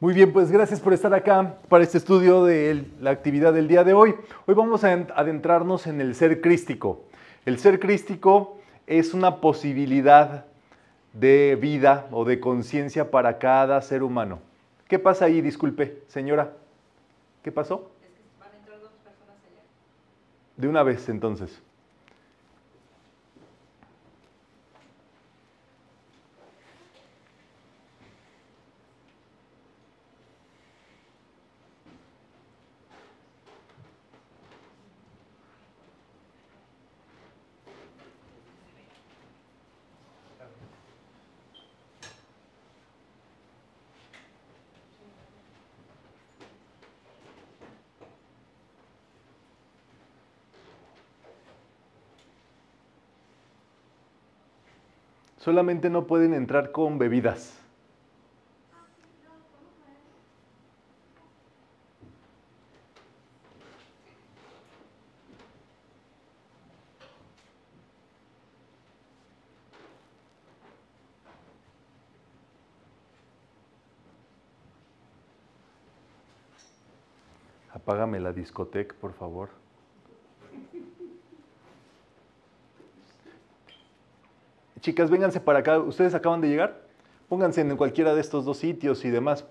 Muy bien, pues gracias por estar acá para este estudio de la actividad del día de hoy. Hoy vamos a adentrarnos en el ser crístico. El ser crístico es una posibilidad de vida o de conciencia para cada ser humano. ¿Qué pasa ahí? Disculpe, señora. ¿Qué pasó? Van a entrar dos personas allá. De una vez, entonces. solamente no pueden entrar con bebidas. Apágame la discoteca, por favor. chicas, vénganse para acá, ustedes acaban de llegar, pónganse en cualquiera de estos dos sitios y demás.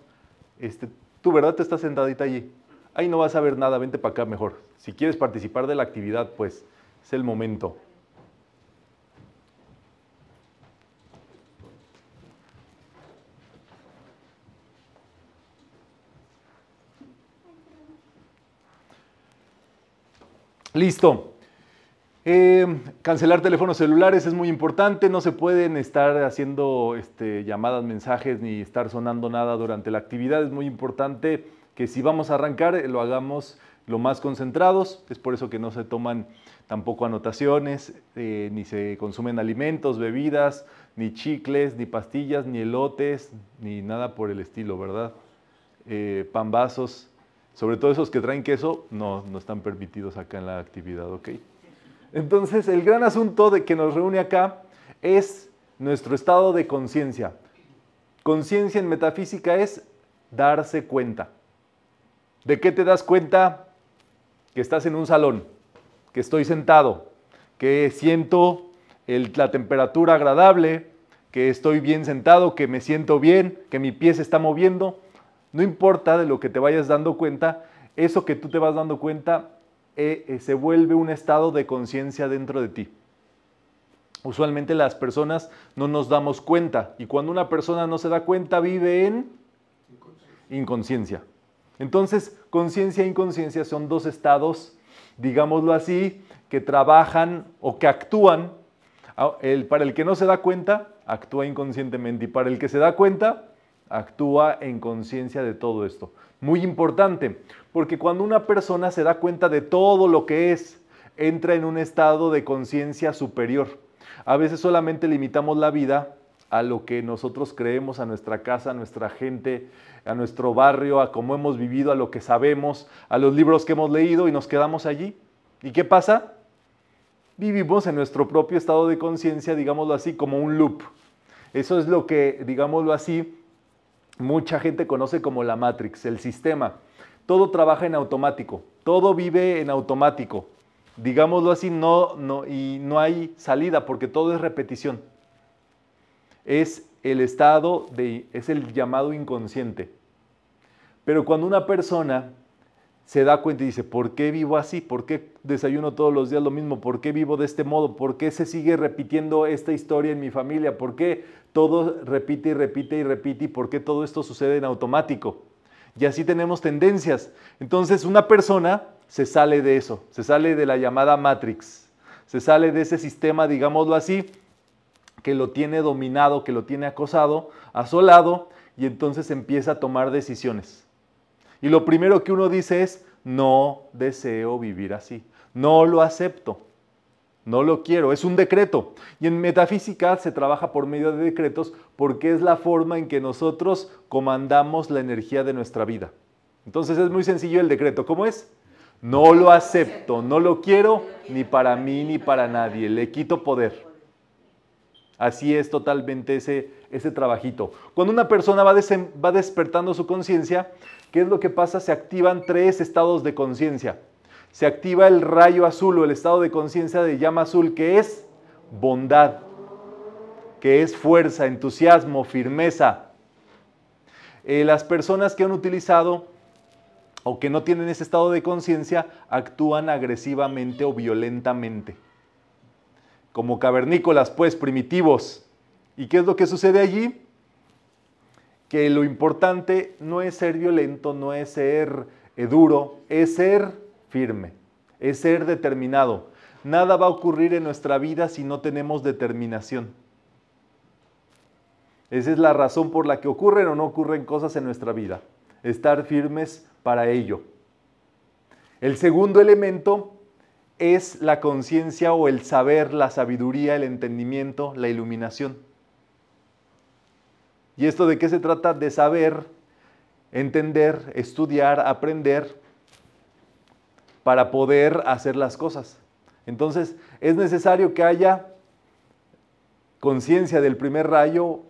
Este, tú, ¿verdad? Te estás sentadita allí. Ahí no vas a ver nada, vente para acá mejor. Si quieres participar de la actividad, pues es el momento. Listo. Eh, cancelar teléfonos celulares es muy importante, no se pueden estar haciendo este, llamadas, mensajes ni estar sonando nada durante la actividad. Es muy importante que si vamos a arrancar eh, lo hagamos lo más concentrados. Es por eso que no se toman tampoco anotaciones, eh, ni se consumen alimentos, bebidas, ni chicles, ni pastillas, ni elotes, ni nada por el estilo, ¿verdad? Eh, sobre todo esos que traen queso, no, no están permitidos acá en la actividad, ¿ok? Entonces, el gran asunto de que nos reúne acá es nuestro estado de conciencia. Conciencia en metafísica es darse cuenta. ¿De qué te das cuenta? Que estás en un salón, que estoy sentado, que siento la temperatura agradable, que estoy bien sentado, que me siento bien, que mi pie se está moviendo. No importa de lo que te vayas dando cuenta, eso que tú te vas dando cuenta eh, eh, se vuelve un estado de conciencia dentro de ti. Usualmente las personas no nos damos cuenta y cuando una persona no se da cuenta vive en inconsciencia. Entonces, conciencia e inconsciencia son dos estados, digámoslo así, que trabajan o que actúan. Ah, para el que no se da cuenta, actúa inconscientemente y para el que se da cuenta, actúa en conciencia de todo esto. Muy importante, porque cuando una persona se da cuenta de todo lo que es, entra en un estado de conciencia superior. A veces solamente limitamos la vida a lo que nosotros creemos, a nuestra casa, a nuestra gente, a nuestro barrio, a cómo hemos vivido, a lo que sabemos, a los libros que hemos leído y nos quedamos allí. ¿Y qué pasa? Vivimos en nuestro propio estado de conciencia, digámoslo así, como un loop. Eso es lo que, digámoslo así, mucha gente conoce como la Matrix, el sistema. Todo trabaja en automático, todo vive en automático. Digámoslo así, no, no, y no hay salida porque todo es repetición. Es el estado de, es el llamado inconsciente. Pero cuando una persona se da cuenta y dice, ¿por qué vivo así? ¿Por qué desayuno todos los días lo mismo? ¿Por qué vivo de este modo? ¿Por qué se sigue repitiendo esta historia en mi familia? ¿Por qué todo repite y repite y repite y por qué todo esto sucede en automático. Y así tenemos tendencias. Entonces una persona se sale de eso, se sale de la llamada Matrix, se sale de ese sistema, digámoslo así, que lo tiene dominado, que lo tiene acosado, asolado, y entonces empieza a tomar decisiones. Y lo primero que uno dice es, no deseo vivir así, no lo acepto no lo quiero, es un decreto. Y en metafísica se trabaja por medio de decretos porque es la forma en que nosotros comandamos la energía de nuestra vida. Entonces es muy sencillo el decreto. ¿Cómo es? No lo acepto, no lo quiero ni para mí ni para nadie, le quito poder. Así es totalmente ese, ese trabajito. Cuando una persona va despertando su conciencia, ¿qué es lo que pasa? Se activan tres estados de conciencia se activa el rayo azul o el estado de conciencia de llama azul, que es bondad, que es fuerza, entusiasmo, firmeza. Eh, las personas que han utilizado o que no tienen ese estado de conciencia actúan agresivamente o violentamente, como cavernícolas, pues primitivos. ¿Y qué es lo que sucede allí? Que lo importante no es ser violento, no es ser eh, duro, es ser firme, es ser determinado. Nada va a ocurrir en nuestra vida si no tenemos determinación. Esa es la razón por la que ocurren o no ocurren cosas en nuestra vida. Estar firmes para ello. El segundo elemento es la conciencia o el saber, la sabiduría, el entendimiento, la iluminación. ¿Y esto de qué se trata? De saber, entender, estudiar, aprender para poder hacer las cosas. Entonces, es necesario que haya conciencia del primer rayo,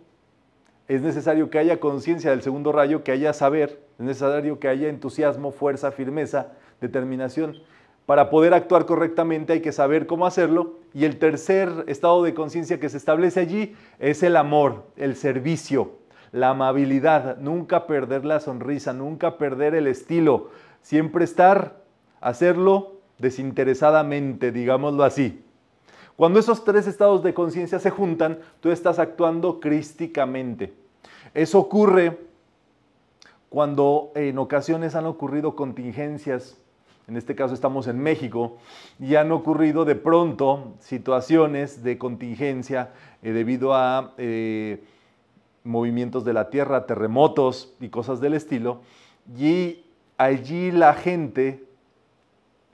es necesario que haya conciencia del segundo rayo, que haya saber, es necesario que haya entusiasmo, fuerza, firmeza, determinación. Para poder actuar correctamente hay que saber cómo hacerlo. Y el tercer estado de conciencia que se establece allí es el amor, el servicio, la amabilidad, nunca perder la sonrisa, nunca perder el estilo, siempre estar hacerlo desinteresadamente, digámoslo así. Cuando esos tres estados de conciencia se juntan, tú estás actuando crísticamente. Eso ocurre cuando en ocasiones han ocurrido contingencias, en este caso estamos en México, y han ocurrido de pronto situaciones de contingencia eh, debido a eh, movimientos de la tierra, terremotos y cosas del estilo, y allí la gente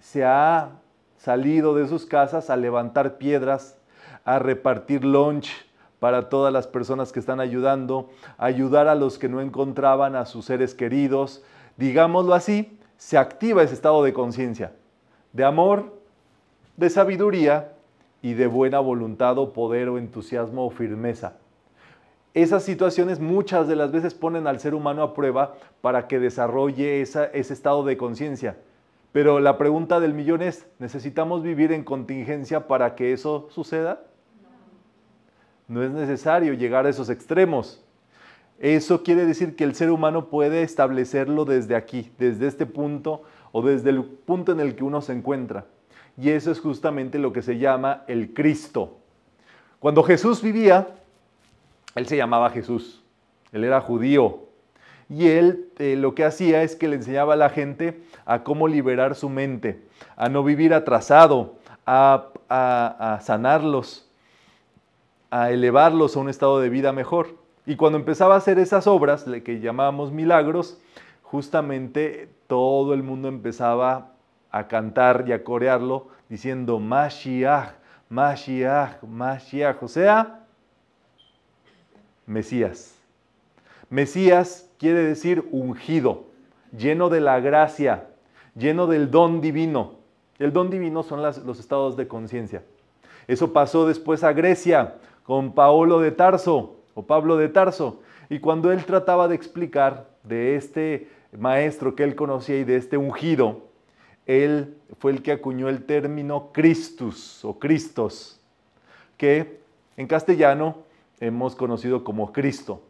se ha salido de sus casas a levantar piedras, a repartir lunch para todas las personas que están ayudando, a ayudar a los que no encontraban a sus seres queridos. Digámoslo así, se activa ese estado de conciencia, de amor, de sabiduría y de buena voluntad o poder o entusiasmo o firmeza. Esas situaciones muchas de las veces ponen al ser humano a prueba para que desarrolle ese estado de conciencia. Pero la pregunta del millón es, ¿necesitamos vivir en contingencia para que eso suceda? No es necesario llegar a esos extremos. Eso quiere decir que el ser humano puede establecerlo desde aquí, desde este punto o desde el punto en el que uno se encuentra. Y eso es justamente lo que se llama el Cristo. Cuando Jesús vivía, él se llamaba Jesús, él era judío. Y él eh, lo que hacía es que le enseñaba a la gente a cómo liberar su mente, a no vivir atrasado, a, sanarlos, a elevarlos a un estado de vida mejor. Y cuando empezaba a hacer esas obras, que llamábamos milagros, justamente todo el mundo empezaba a cantar y a corearlo diciendo Mashiach, Mashiach, Mashiach, o sea, Mesías. Mesías quiere decir ungido, lleno de la gracia, lleno del don divino. El don divino son los estados de conciencia. Eso pasó después a Grecia con Paolo de Tarso o Pablo de Tarso. Y cuando él trataba de explicar de este maestro que él conocía y de este ungido, él fue el que acuñó el término Christus o Cristos, que en castellano hemos conocido como Cristo.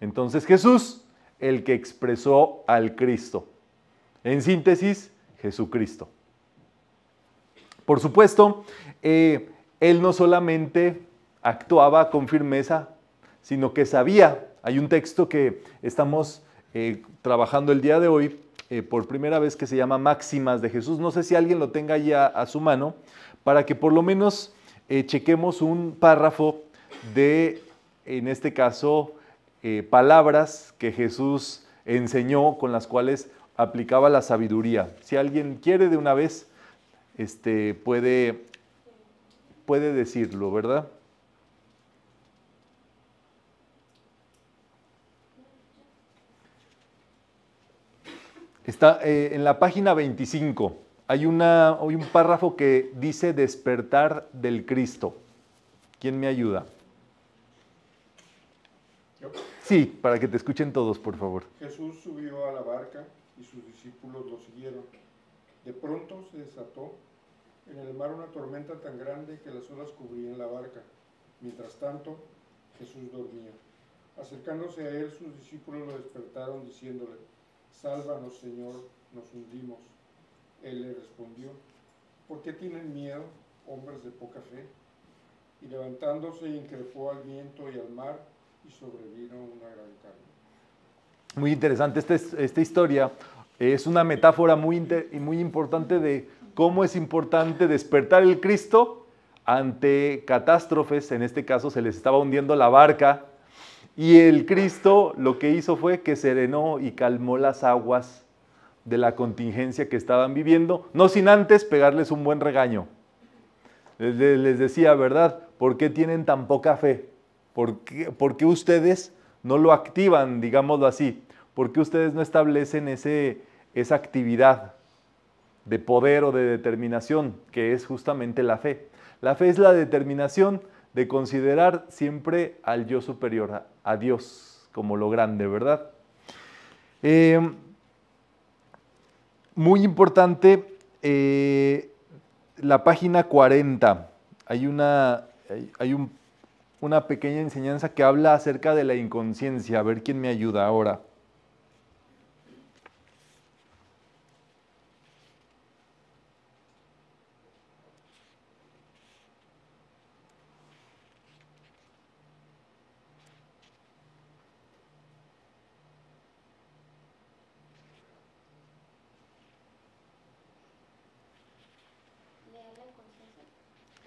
Entonces Jesús, el que expresó al Cristo. En síntesis, Jesucristo. Por supuesto, eh, él no solamente actuaba con firmeza, sino que sabía. Hay un texto que estamos eh, trabajando el día de hoy eh, por primera vez que se llama Máximas de Jesús. No sé si alguien lo tenga ya a su mano, para que por lo menos chequemos un párrafo de, en este caso, palabras que Jesús enseñó, con las cuales aplicaba la sabiduría. Si alguien quiere de una vez, este, puede, puede decirlo, ¿verdad? Está eh, en la página 25. Hay, una, hay un párrafo que dice despertar del Cristo. ¿Quién me ayuda? Sí, para que te escuchen todos, por favor. Jesús subió a la barca y sus discípulos lo siguieron. De pronto se desató en el mar una tormenta tan grande que las olas cubrían la barca. Mientras tanto, Jesús dormía. Acercándose a él, sus discípulos lo despertaron diciéndole, Sálvanos, Señor, nos hundimos. Él le respondió, ¿por qué tienen miedo, hombres de poca fe? Y levantándose, increpó al viento y al mar, y sobrevino una gran calma muy interesante esta, esta historia. Es una metáfora muy, muy importante de cómo es importante despertar el Cristo ante catástrofes. En este caso se les estaba hundiendo la barca y el Cristo lo que hizo fue que serenó y calmó las aguas de la contingencia que estaban viviendo, no sin antes pegarles un buen regaño. Les, decía, ¿verdad? ¿Por qué tienen tan poca fe? ¿Por qué, ¿Por qué ustedes no lo activan, digámoslo así? Porque ustedes no establecen esa actividad de poder o de determinación que es justamente la fe? La fe es la determinación de considerar siempre al yo superior, a, Dios, como lo grande, ¿verdad? Eh, muy importante, eh, la página 40. Hay una, una pequeña enseñanza que habla acerca de la inconsciencia. A ver quién me ayuda ahora.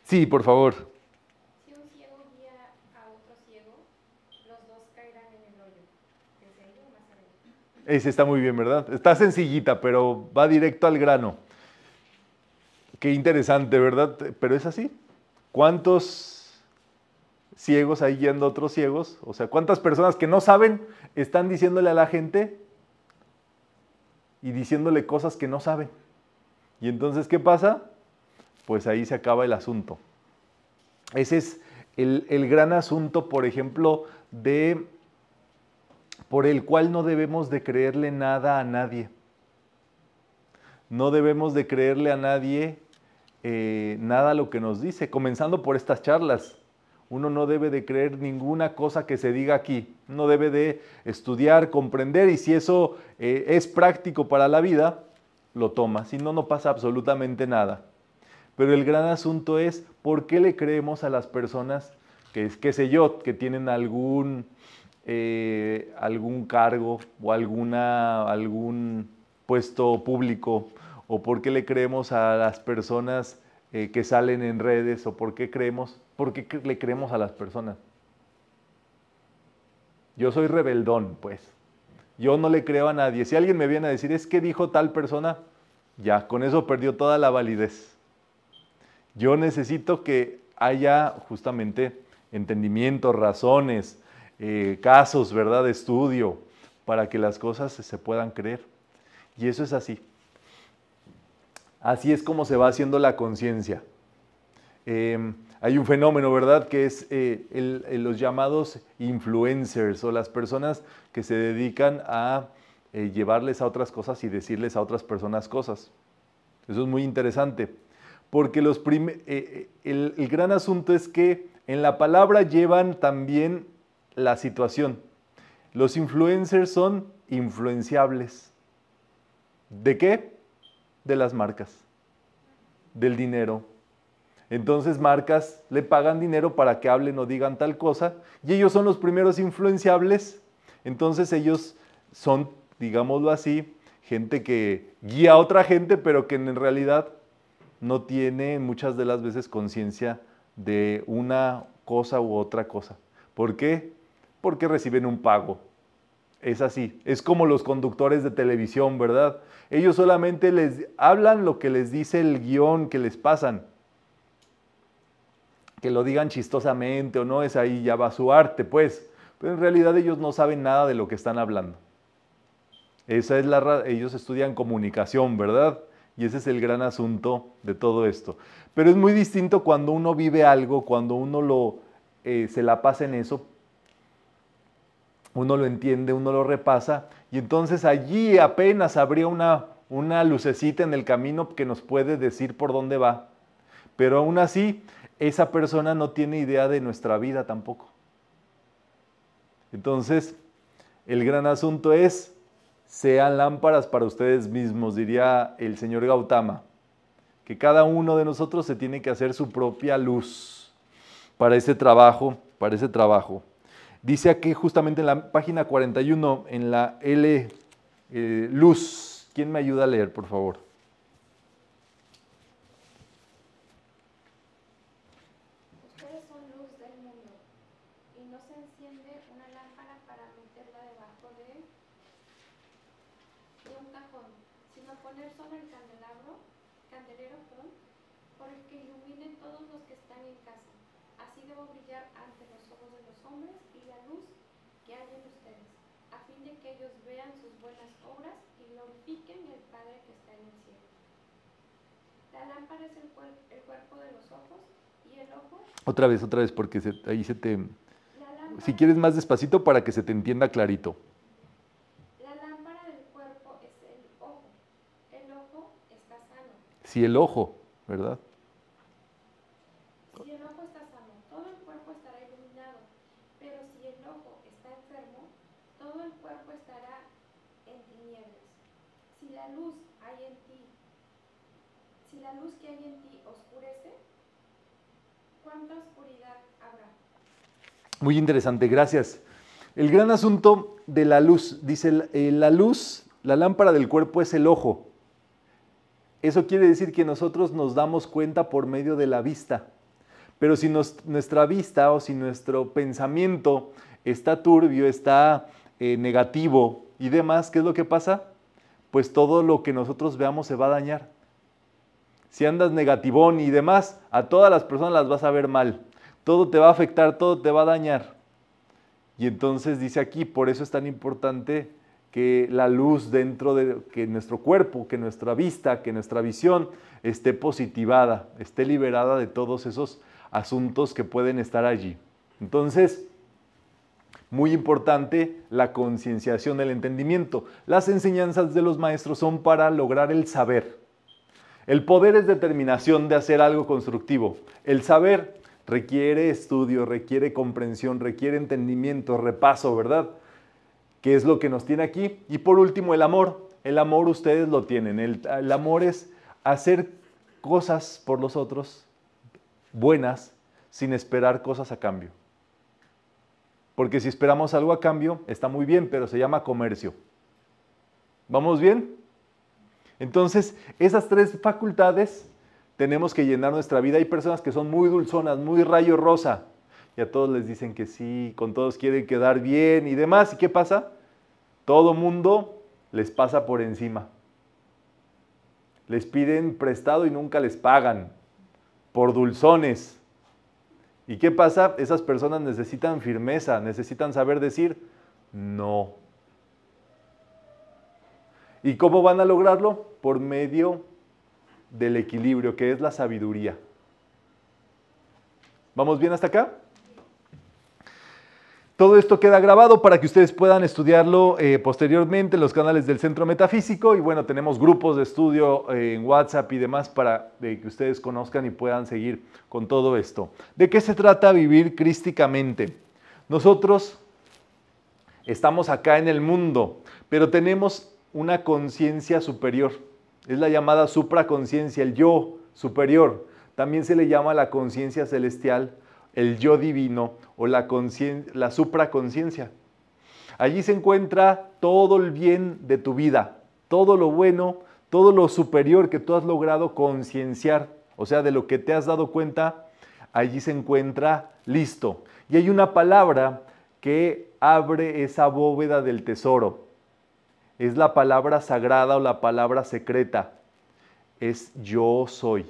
Sí, por favor. Si un ciego guía a otro ciego, los dos caerán en el hoyo. Ese está muy bien, ¿verdad? Está sencillita, pero va directo al grano. Qué interesante, ¿verdad? Pero es así. ¿Cuántos ciegos hay guiando a otros ciegos? O sea, ¿cuántas personas que no saben están diciéndole a la gente y diciéndole cosas que no saben? Y entonces, ¿qué pasa? pues ahí se acaba el asunto. Ese es el, gran asunto, por ejemplo, de por el cual no debemos de creerle nada a nadie. No debemos de creerle a nadie eh, nada a lo que nos dice, comenzando por estas charlas. Uno no debe de creer ninguna cosa que se diga aquí. Uno debe de estudiar, comprender y si eso eh, es práctico para la vida, lo toma. Si no, no pasa absolutamente nada. Pero el gran asunto es por qué le creemos a las personas que es, qué sé yo, que tienen algún, eh, algún cargo o alguna, algún puesto público, o por qué le creemos a las personas eh, que salen en redes, o por qué creemos, por qué le creemos a las personas. Yo soy rebeldón, pues. Yo no le creo a nadie. Si alguien me viene a decir, es que dijo tal persona, ya, con eso perdió toda la validez. Yo necesito que haya justamente entendimiento, razones, eh, casos, ¿verdad? De estudio, para que las cosas se puedan creer. Y eso es así. Así es como se va haciendo la conciencia. Em, hay un fenómeno, ¿verdad?, que es eh, los llamados influencers o las personas que se dedican a eh, llevarles a otras cosas y decirles a otras personas cosas. Eso es muy interesante porque los eh, eh, el, el gran asunto es que en la palabra llevan también la situación. Los influencers son influenciables. ¿De qué? De las marcas, del dinero. Entonces marcas le pagan dinero para que hablen o digan tal cosa y ellos son los primeros influenciables. Entonces ellos son, digámoslo así, gente que guía a otra gente, pero que en realidad no tiene muchas de las veces conciencia de una cosa u otra cosa. ¿Por qué? Porque reciben un pago. Es así, es como los conductores de televisión, ¿verdad? Ellos solamente les hablan lo que les dice el guión que les pasan. Que lo digan chistosamente o no, es ahí ya va su arte, pues. Pero en realidad ellos no saben nada de lo que están hablando. Esa es la ellos estudian comunicación, ¿verdad? Y ese es el gran asunto de todo esto. Pero es muy distinto cuando uno vive algo, cuando uno lo, eh, se la pasa en eso, uno lo entiende, uno lo repasa, y entonces allí apenas habría una, una lucecita en el camino que nos puede decir por dónde va. Pero aún así, esa persona no tiene idea de nuestra vida tampoco. Entonces, el gran asunto es sean lámparas para ustedes mismos, diría el señor Gautama, que cada uno de nosotros se tiene que hacer su propia luz para ese trabajo, para ese trabajo. Dice aquí justamente en la página 41, en la L, eh, luz. ¿Quién me ayuda a leer, por favor? es el, cuerpo de los ojos y el ojo. Otra vez, otra vez, porque ahí se te... si quieres más despacito para que se te entienda clarito. La lámpara del cuerpo es el ojo. El ojo está sano. Si el ojo, ¿verdad? Si el ojo está sano, todo el cuerpo estará iluminado. Pero si el ojo está enfermo, todo el cuerpo estará en tinieblas. Si la luz la luz que hay en ti oscurece, ¿cuánta oscuridad habrá? Muy interesante, gracias. El gran asunto de la luz, dice, eh, la luz, la lámpara del cuerpo es el ojo. Eso quiere decir que nosotros nos damos cuenta por medio de la vista. Pero si nuestra vista o si nuestro pensamiento está turbio, está eh, negativo y demás, ¿qué es lo que pasa? Pues todo lo que nosotros veamos se va a dañar si andas negativón y demás, a todas las personas las vas a ver mal. Todo te va a afectar, todo te va a dañar. Y entonces dice aquí, por eso es tan importante que la luz dentro de que nuestro cuerpo, que nuestra vista, que nuestra visión esté positivada, esté liberada de todos esos asuntos que pueden estar allí. Entonces, muy importante la concienciación, el entendimiento. Las enseñanzas de los maestros son para lograr el saber. El poder es determinación de hacer algo constructivo. El saber requiere estudio, requiere comprensión, requiere entendimiento, repaso, ¿verdad? Que es lo que nos tiene aquí. Y por último, el amor. El amor ustedes lo tienen. El, el amor es hacer cosas por los otros buenas sin esperar cosas a cambio. Porque si esperamos algo a cambio, está muy bien, pero se llama comercio. ¿Vamos bien? Entonces, esas tres facultades tenemos que llenar nuestra vida. Hay personas que son muy dulzonas, muy rayo rosa, y a todos les dicen que sí, con todos quieren quedar bien y demás. ¿Y qué pasa? Todo mundo les pasa por encima. Les piden prestado y nunca les pagan, por dulzones. ¿Y qué pasa? Esas personas necesitan firmeza, necesitan saber decir no. ¿Y cómo van a lograrlo? por medio del equilibrio, que es la sabiduría. ¿Vamos bien hasta acá? Todo esto queda grabado para que ustedes puedan estudiarlo eh, posteriormente en los canales del Centro Metafísico y bueno, tenemos grupos de estudio eh, en WhatsApp y demás para eh, que ustedes conozcan y puedan seguir con todo esto. ¿De qué se trata vivir crísticamente? Nosotros estamos acá en el mundo, pero tenemos una conciencia superior es la llamada supraconciencia, el yo superior. También se le llama la conciencia celestial, el yo divino o la, la supraconciencia. Allí se encuentra todo el bien de tu vida, todo lo bueno, todo lo superior que tú has logrado concienciar, o sea, de lo que te has dado cuenta, allí se encuentra listo. Y hay una palabra que abre esa bóveda del tesoro es la palabra sagrada o la palabra secreta. Es yo soy.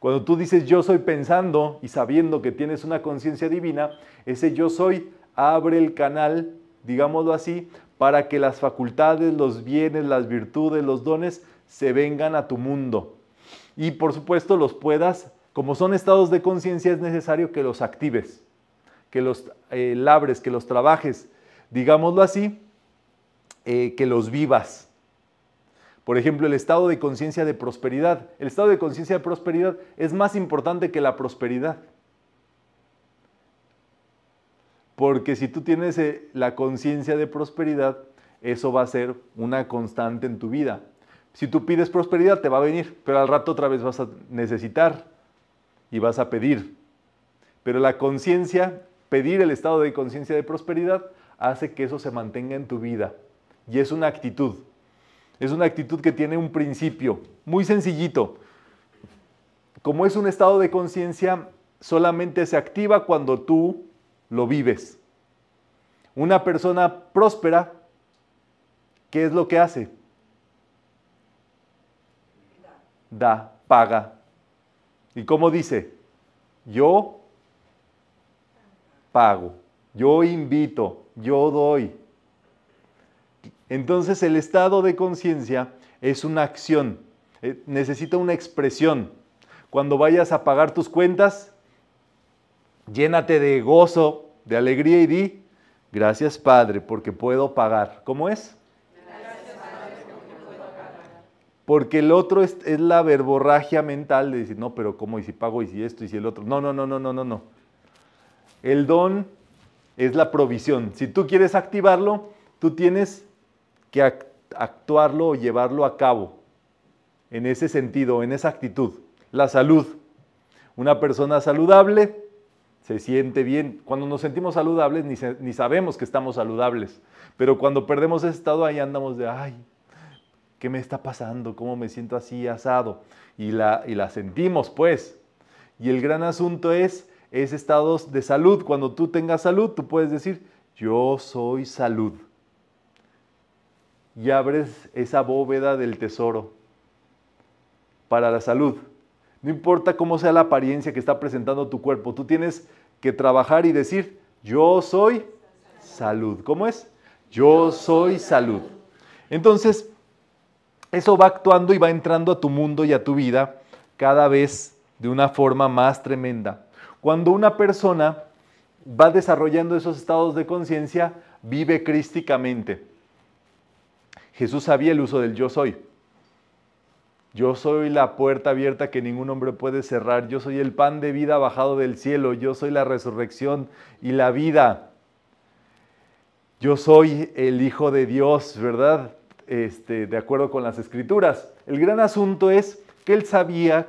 Cuando tú dices yo soy pensando y sabiendo que tienes una conciencia divina, ese yo soy abre el canal, digámoslo así, para que las facultades, los bienes, las virtudes, los dones se vengan a tu mundo. Y por supuesto los puedas, como son estados de conciencia, es necesario que los actives, que los eh, labres, que los trabajes, digámoslo así, eh, que los vivas. Por ejemplo, el estado de conciencia de prosperidad. El estado de conciencia de prosperidad es más importante que la prosperidad. Porque si tú tienes eh, la conciencia de prosperidad, eso va a ser una constante en tu vida. Si tú pides prosperidad, te va a venir, pero al rato otra vez vas a necesitar y vas a pedir. Pero la conciencia, pedir el estado de conciencia de prosperidad, hace que eso se mantenga en tu vida y es una actitud. Es una actitud que tiene un principio, muy sencillito. Como es un estado de conciencia, solamente se activa cuando tú lo vives. Una persona próspera, ¿qué es lo que hace? Da, paga. ¿Y cómo dice? Yo pago, yo invito, yo doy. Entonces el estado de conciencia es una acción, eh, necesita una expresión. Cuando vayas a pagar tus cuentas, llénate de gozo, de alegría y di, gracias Padre, porque puedo pagar. ¿Cómo es? porque, el otro es, la verborragia mental de decir, no, pero ¿cómo? ¿Y si pago? ¿Y si esto? ¿Y si el otro? No, no, no, no, no, no, no. El don es la provisión. Si tú quieres activarlo, tú tienes actuarlo o llevarlo a cabo en ese sentido, en esa actitud. La salud. Una persona saludable se siente bien. Cuando nos sentimos saludables ni, sabemos que estamos saludables. Pero cuando perdemos ese estado ahí andamos de, ay, ¿qué me está pasando? ¿Cómo me siento así asado? Y la, y la sentimos pues. Y el gran asunto es ese estado de salud. Cuando tú tengas salud, tú puedes decir, yo soy salud y abres esa bóveda del tesoro para la salud. No importa cómo sea la apariencia que está presentando tu cuerpo, tú tienes que trabajar y decir, yo soy salud. ¿Cómo es? Yo soy salud. Entonces, eso va actuando y va entrando a tu mundo y a tu vida cada vez de una forma más tremenda. Cuando una persona va desarrollando esos estados de conciencia, vive crísticamente Jesús sabía el uso del yo soy. Yo soy la puerta abierta que ningún hombre puede cerrar. Yo soy el pan de vida bajado del cielo. Yo soy la resurrección y la vida. Yo soy el Hijo de Dios, ¿verdad? Este, de acuerdo con las escrituras. El gran asunto es que él sabía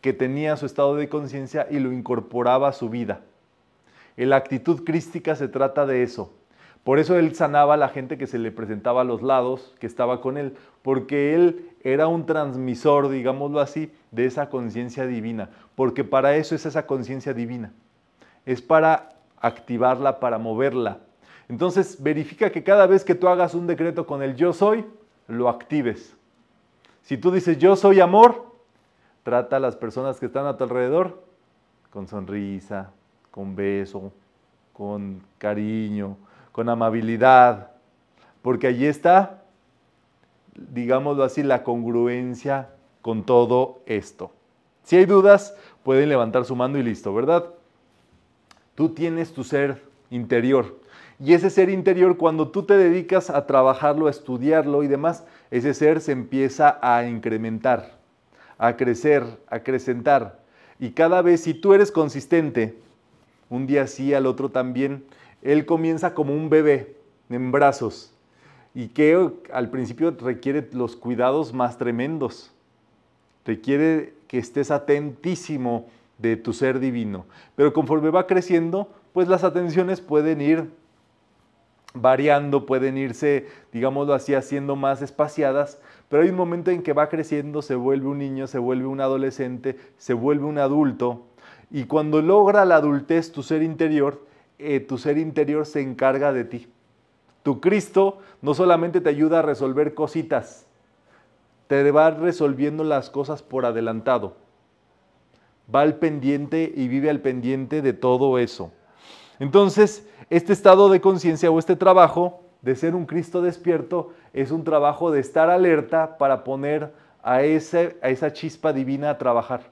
que tenía su estado de conciencia y lo incorporaba a su vida. En la actitud crística se trata de eso, por eso él sanaba a la gente que se le presentaba a los lados, que estaba con él, porque él era un transmisor, digámoslo así, de esa conciencia divina, porque para eso es esa conciencia divina, es para activarla, para moverla. Entonces verifica que cada vez que tú hagas un decreto con el yo soy, lo actives. Si tú dices yo soy amor, trata a las personas que están a tu alrededor con sonrisa, con beso, con cariño, con amabilidad, porque allí está, digámoslo así, la congruencia con todo esto. Si hay dudas, pueden levantar su mano y listo, ¿verdad? Tú tienes tu ser interior. Y ese ser interior, cuando tú te dedicas a trabajarlo, a estudiarlo y demás, ese ser se empieza a incrementar, a crecer, a acrecentar. Y cada vez, si tú eres consistente, un día sí, al otro también, él comienza como un bebé en brazos y que al principio requiere los cuidados más tremendos. Requiere que estés atentísimo de tu ser divino. Pero conforme va creciendo, pues las atenciones pueden ir variando, pueden irse, digámoslo así, haciendo más espaciadas, pero hay un momento en que va creciendo, se vuelve un niño, se vuelve un adolescente, se vuelve un adulto, y cuando logra la adultez tu ser interior, eh, tu ser interior se encarga de ti. Tu Cristo no solamente te ayuda a resolver cositas, te va resolviendo las cosas por adelantado. Va al pendiente y vive al pendiente de todo eso. Entonces, este estado de conciencia o este trabajo de ser un Cristo despierto es un trabajo de estar alerta para poner a, ese, a esa chispa divina a trabajar.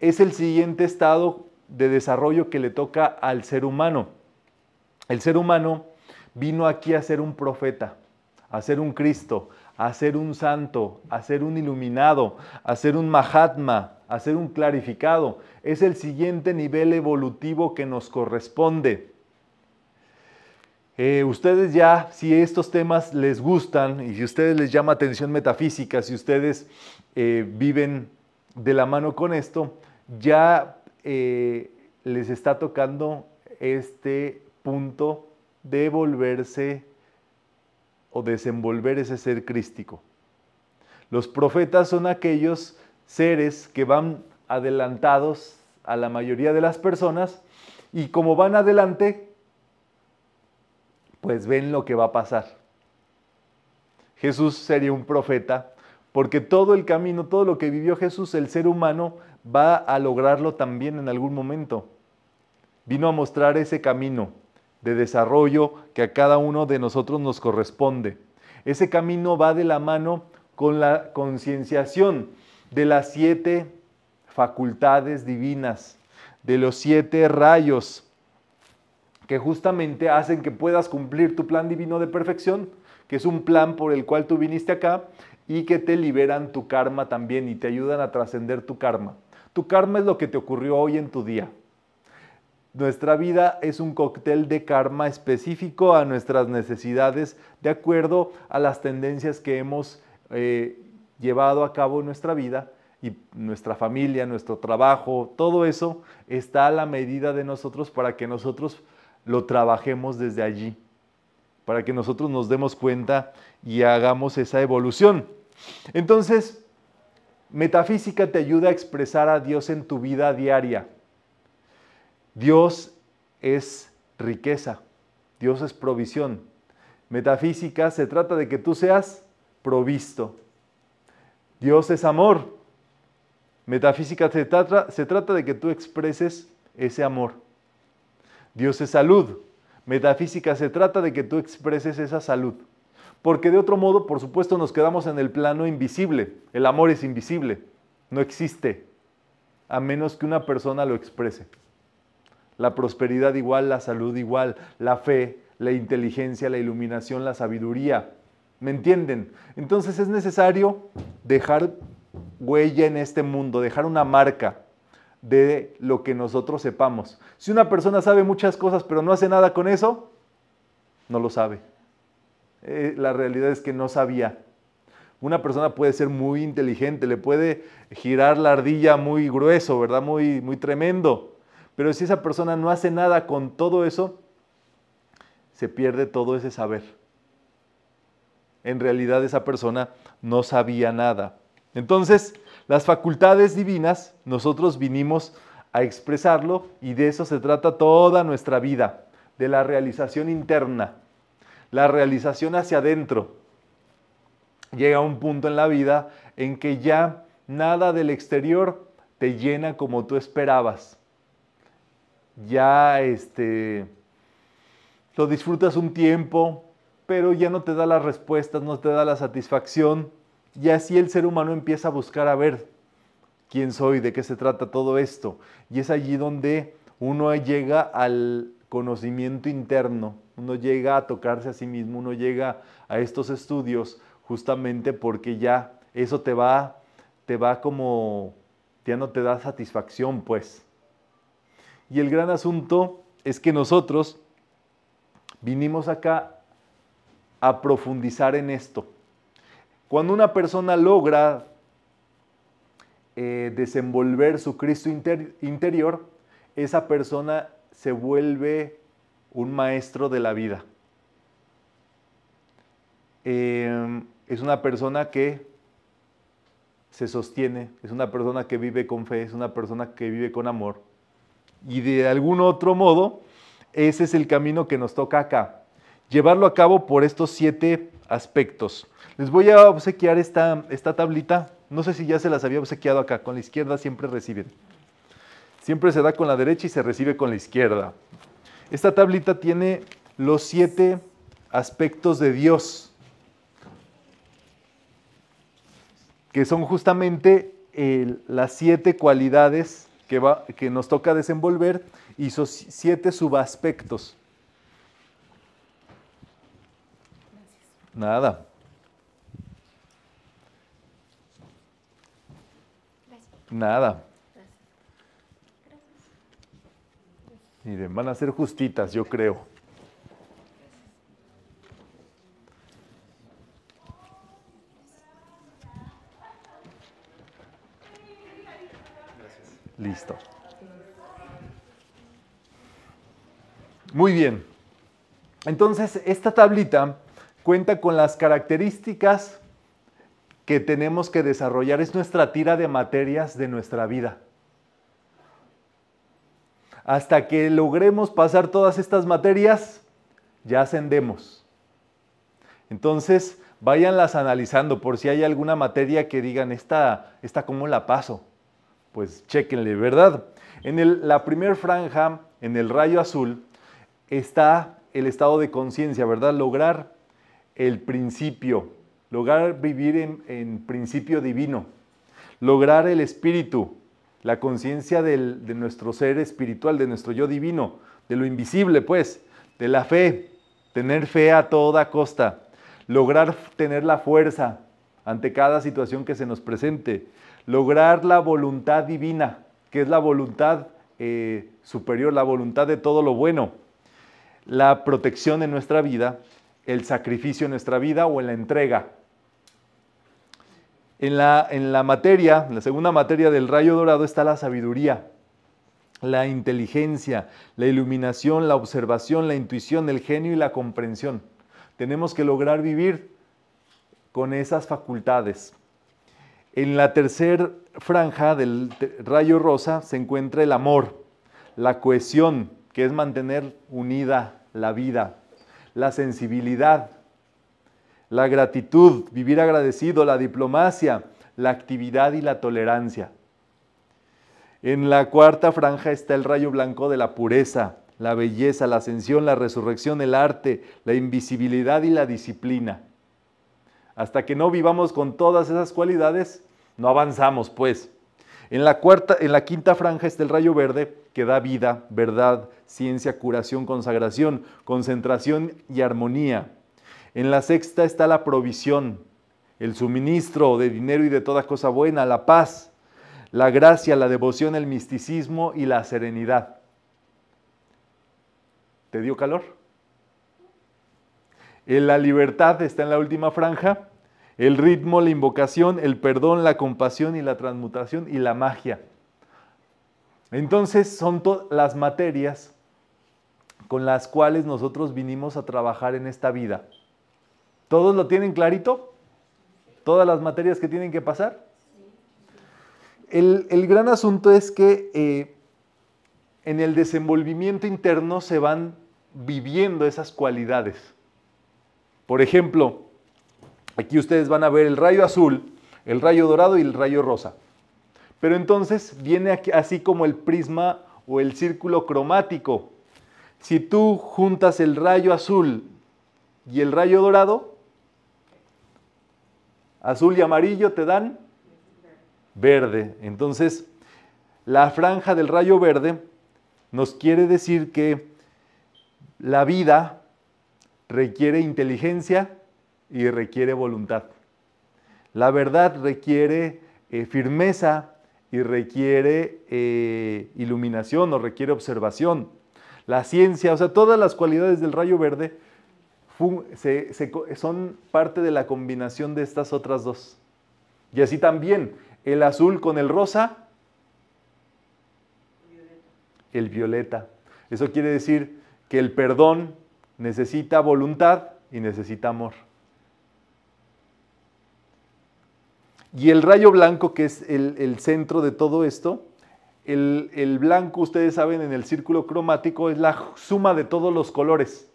Es el siguiente estado de desarrollo que le toca al ser humano. El ser humano vino aquí a ser un profeta, a ser un Cristo, a ser un santo, a ser un iluminado, a ser un Mahatma, a ser un clarificado. Es el siguiente nivel evolutivo que nos corresponde. Eh, ustedes ya, si estos temas les gustan y si ustedes les llama atención metafísica, si ustedes eh, viven de la mano con esto, ya eh, les está tocando este punto de volverse o desenvolver ese ser crístico. Los profetas son aquellos seres que van adelantados a la mayoría de las personas y como van adelante, pues ven lo que va a pasar. Jesús sería un profeta porque todo el camino, todo lo que vivió Jesús, el ser humano, va a lograrlo también en algún momento. Vino a mostrar ese camino de desarrollo que a cada uno de nosotros nos corresponde. Ese camino va de la mano con la concienciación de las siete facultades divinas, de los siete rayos que justamente hacen que puedas cumplir tu plan divino de perfección, que es un plan por el cual tú viniste acá y que te liberan tu karma también y te ayudan a trascender tu karma. Tu karma es lo que te ocurrió hoy en tu día. Nuestra vida es un cóctel de karma específico a nuestras necesidades de acuerdo a las tendencias que hemos eh, llevado a cabo en nuestra vida y nuestra familia, nuestro trabajo, todo eso está a la medida de nosotros para que nosotros lo trabajemos desde allí, para que nosotros nos demos cuenta y hagamos esa evolución. Entonces, Metafísica te ayuda a expresar a Dios en tu vida diaria. Dios es riqueza, Dios es provisión. Metafísica se trata de que tú seas provisto. Dios es amor. Metafísica se trata, se trata de que tú expreses ese amor. Dios es salud. Metafísica se trata de que tú expreses esa salud porque de otro modo, por supuesto, nos quedamos en el plano invisible. El amor es invisible, no existe, a menos que una persona lo exprese. La prosperidad igual, la salud igual, la fe, la inteligencia, la iluminación, la sabiduría. ¿Me entienden? Entonces es necesario dejar huella en este mundo, dejar una marca de lo que nosotros sepamos. Si una persona sabe muchas cosas pero no hace nada con eso, no lo sabe. Eh, la realidad es que no sabía. Una persona puede ser muy inteligente, le puede girar la ardilla muy grueso, ¿verdad? Muy, muy tremendo. Pero si esa persona no hace nada con todo eso, se pierde todo ese saber. En realidad esa persona no sabía nada. Entonces, las facultades divinas, nosotros vinimos a expresarlo y de eso se trata toda nuestra vida, de la realización interna la realización hacia adentro. Llega un punto en la vida en que ya nada del exterior te llena como tú esperabas. Ya este, lo disfrutas un tiempo, pero ya no te da las respuestas, no te da la satisfacción. Y así el ser humano empieza a buscar a ver quién soy, de qué se trata todo esto. Y es allí donde uno llega al conocimiento interno, uno llega a tocarse a sí mismo, uno llega a estos estudios justamente porque ya eso te va, te va como, ya no te da satisfacción, pues. Y el gran asunto es que nosotros vinimos acá a profundizar en esto. Cuando una persona logra eh, desenvolver su Cristo interior, esa persona se vuelve un maestro de la vida. Em, es una persona que se sostiene, es una persona que vive con fe, es una persona que vive con amor. Y de algún otro modo, ese es el camino que nos toca acá. Llevarlo a cabo por estos siete aspectos. Les voy a obsequiar esta, esta tablita. No sé si ya se las había obsequiado acá. Con la izquierda siempre reciben. Siempre se da con la derecha y se recibe con la izquierda. Esta tablita tiene los siete aspectos de Dios, que son justamente las siete cualidades que, nos toca desenvolver y sus siete subaspectos. Nada. Nada. Miren, van a ser justitas, yo creo. Listo. Muy bien. Entonces, esta tablita cuenta con las características que tenemos que desarrollar. Es nuestra tira de materias de nuestra vida hasta que logremos pasar todas estas materias, ya ascendemos. Entonces, váyanlas analizando por si hay alguna materia que digan, esta, esta cómo la paso. Pues chequenle, ¿verdad? En la primera franja, en el rayo azul, está el estado de conciencia, ¿verdad? Lograr el principio, lograr vivir en principio divino, lograr el espíritu, la conciencia de nuestro ser espiritual, de nuestro yo divino, de lo invisible, pues, de la fe, tener fe a toda costa, lograr tener la fuerza ante cada situación que se nos presente, lograr la voluntad divina, que es la voluntad eh, superior, la voluntad de todo lo bueno, la protección en nuestra vida, el sacrificio en nuestra vida o en la entrega en la, materia, la segunda materia del rayo dorado está la sabiduría, la inteligencia, la iluminación, la observación, la intuición, el genio y la comprensión. Tenemos que lograr vivir con esas facultades. En la tercera franja del rayo rosa se encuentra el amor, la cohesión, que es mantener unida la vida, la sensibilidad, la gratitud, vivir agradecido, la diplomacia, la actividad y la tolerancia. En la cuarta franja está el rayo blanco de la pureza, la belleza, la ascensión, la resurrección, el arte, la invisibilidad y la disciplina. Hasta que no vivamos con todas esas cualidades, no avanzamos, pues. En la, en la quinta franja está el rayo verde que da vida, verdad, ciencia, curación, consagración, concentración y armonía. En la sexta está la provisión, el suministro de dinero y de toda cosa buena, la paz, la gracia, la devoción, el misticismo y la serenidad. ¿Te dio calor? En eh, la libertad está en la última franja, el ritmo, la invocación, el perdón, la compasión y la transmutación y la magia. Entonces son todas las materias con las cuales nosotros vinimos a trabajar en esta vida. ¿Todos lo tienen clarito? ¿Todas las materias que tienen que pasar? El, el gran asunto es que eh, en el desenvolvimiento interno se van viviendo esas cualidades. Por ejemplo, aquí ustedes van a ver el rayo azul, el rayo dorado y el rayo rosa. Pero entonces viene así como el prisma o el círculo cromático. Si tú juntas el rayo azul y el rayo dorado, azul y amarillo te dan verde. Entonces, la franja del rayo verde nos quiere decir que la vida requiere inteligencia y requiere voluntad. La verdad requiere eh, firmeza y requiere eh, iluminación o requiere observación. La ciencia, o sea, todas las cualidades del rayo verde son parte de la combinación de estas otras dos. Y así también el azul con el rosa, el violeta. Eso quiere decir que el perdón necesita voluntad y necesita amor. Y el rayo blanco, que es el, centro de todo esto, el blanco, ustedes saben, en el círculo cromático es la suma de todos los colores.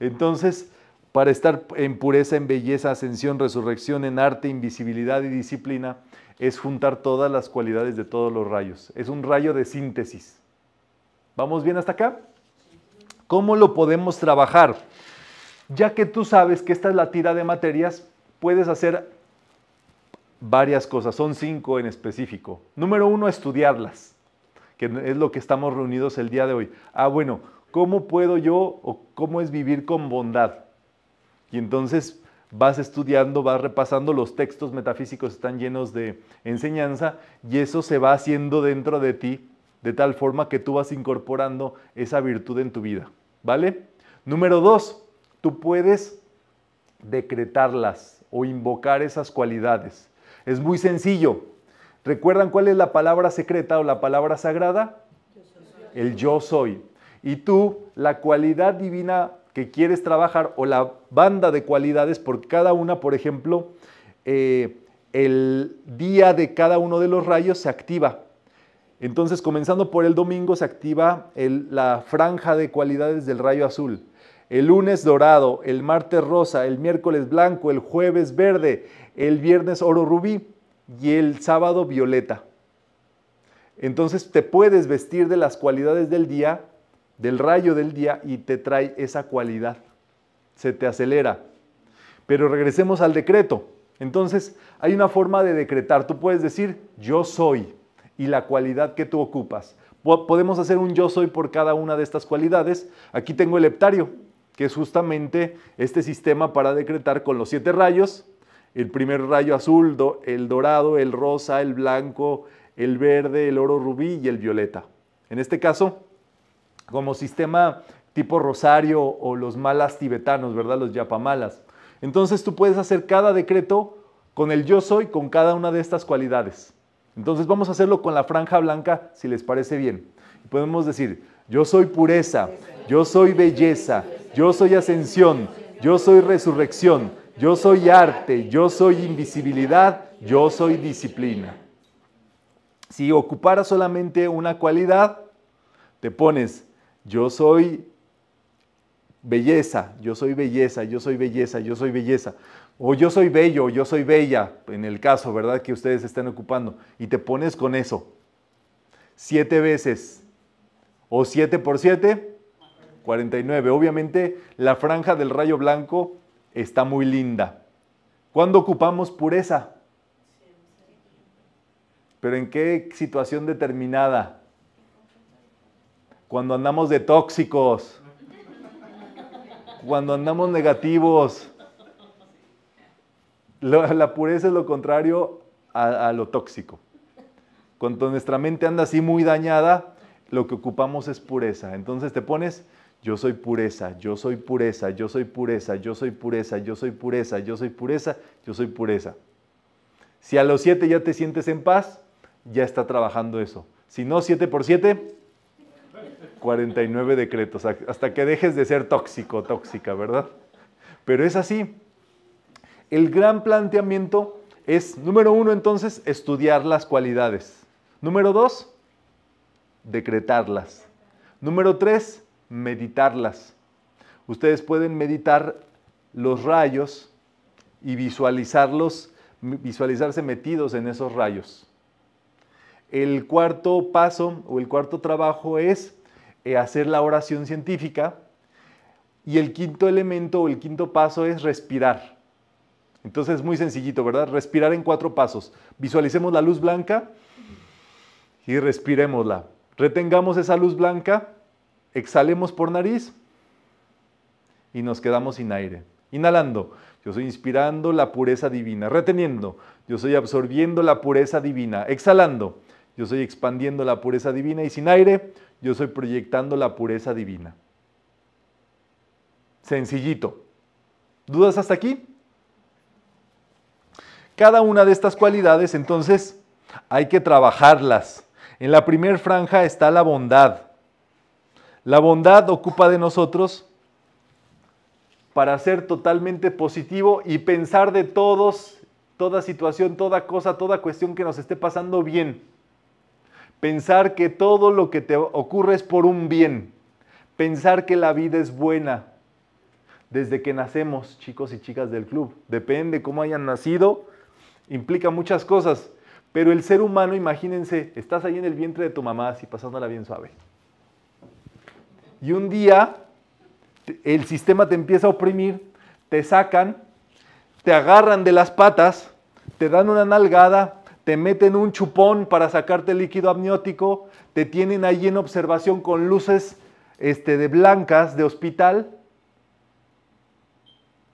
Entonces, para estar en pureza, en belleza, ascensión, resurrección, en arte, invisibilidad y disciplina, es juntar todas las cualidades de todos los rayos. Es un rayo de síntesis. ¿Vamos bien hasta acá? ¿Cómo lo podemos trabajar? Ya que tú sabes que esta es la tira de materias, puedes hacer varias cosas. Son cinco en específico. Número uno, estudiarlas, que es lo que estamos reunidos el día de hoy. Ah, bueno, ¿Cómo puedo yo o cómo es vivir con bondad? Y entonces vas estudiando, vas repasando, los textos metafísicos están llenos de enseñanza y eso se va haciendo dentro de ti de tal forma que tú vas incorporando esa virtud en tu vida, ¿vale? Número dos, tú puedes decretarlas o invocar esas cualidades. Es muy sencillo. ¿Recuerdan cuál es la palabra secreta o la palabra sagrada? El yo soy y tú la cualidad divina que quieres trabajar o la banda de cualidades por cada una, por ejemplo, eh, el día de cada uno de los rayos se activa. Entonces, comenzando por el domingo, se activa la franja de cualidades del rayo azul. El lunes dorado, el martes rosa, el miércoles blanco, el jueves verde, el viernes oro rubí y el sábado violeta. Entonces te puedes vestir de las cualidades del día del rayo del día y te trae esa cualidad. Se te acelera. Pero regresemos al decreto. Entonces, hay una forma de decretar. Tú puedes decir yo soy y la cualidad que tú ocupas. Podemos hacer un yo soy por cada una de estas cualidades. Aquí tengo el heptario, que es justamente este sistema para decretar con los siete rayos. El primer rayo azul, el dorado, el rosa, el blanco, el verde, el oro rubí y el violeta. En este caso, como sistema tipo Rosario o los malas tibetanos, ¿verdad? Los yapamalas. Entonces tú puedes hacer cada decreto con el yo soy, con cada una de estas cualidades. Entonces vamos a hacerlo con la franja blanca, si les parece bien. Podemos decir, yo soy pureza, yo soy belleza, yo soy ascensión, yo soy resurrección, yo soy arte, yo soy invisibilidad, yo soy disciplina. Si ocupara solamente una cualidad, te pones yo soy belleza, yo soy belleza, yo soy belleza, yo soy belleza. O yo soy bello, yo soy bella, en el caso, ¿verdad? Que ustedes están ocupando. Y te pones con eso. Siete veces. O siete por siete, 49. Obviamente la franja del rayo blanco está muy linda. ¿Cuándo ocupamos pureza? Pero en qué situación determinada? cuando andamos de tóxicos, cuando andamos negativos. La, pureza es lo contrario a lo tóxico. Cuando nuestra mente anda así muy dañada, lo que ocupamos es pureza. Entonces te pones, yo soy pureza, yo soy pureza, yo soy pureza, yo soy pureza, yo soy pureza, yo soy pureza, yo soy pureza. Si a los siete ya te sientes en paz, ya está trabajando eso. Si no, siete por siete, 49 decretos, hasta que dejes de ser tóxico, tóxica, ¿verdad? Pero es así. El gran planteamiento es, número uno, entonces, estudiar las cualidades. Número dos, decretarlas. Número tres, meditarlas. Ustedes pueden meditar los rayos y visualizarlos, visualizarse metidos en esos rayos. El cuarto paso o el cuarto trabajo es eh, hacer la oración científica. Y el quinto elemento o el quinto paso es respirar. Entonces es muy sencillito, ¿verdad? Respirar en cuatro pasos. Visualicemos la luz blanca y respirémosla. Retengamos esa luz blanca, exhalemos por nariz y nos quedamos sin aire. Inhalando, yo soy inspirando la pureza divina. Reteniendo, yo soy absorbiendo la pureza divina. Exhalando, yo soy expandiendo la pureza divina y sin aire, yo soy proyectando la pureza divina. Sencillito. ¿Dudas hasta aquí? Cada una de estas cualidades, entonces, hay que trabajarlas. En la primer franja está la bondad. La bondad ocupa de nosotros para ser totalmente positivo y pensar de todos, toda situación, toda cosa, toda cuestión que nos esté pasando bien. Pensar que todo lo que te ocurre es por un bien. Pensar que la vida es buena. Desde que nacemos, chicos y chicas del club, depende cómo hayan nacido, implica muchas cosas. Pero el ser humano, imagínense, estás ahí en el vientre de tu mamá, así pasándola bien suave. Y un día el sistema te empieza a oprimir, te sacan, te agarran de las patas, te dan una nalgada, te meten un chupón para sacarte líquido amniótico, te tienen ahí en observación con luces este, de blancas de hospital.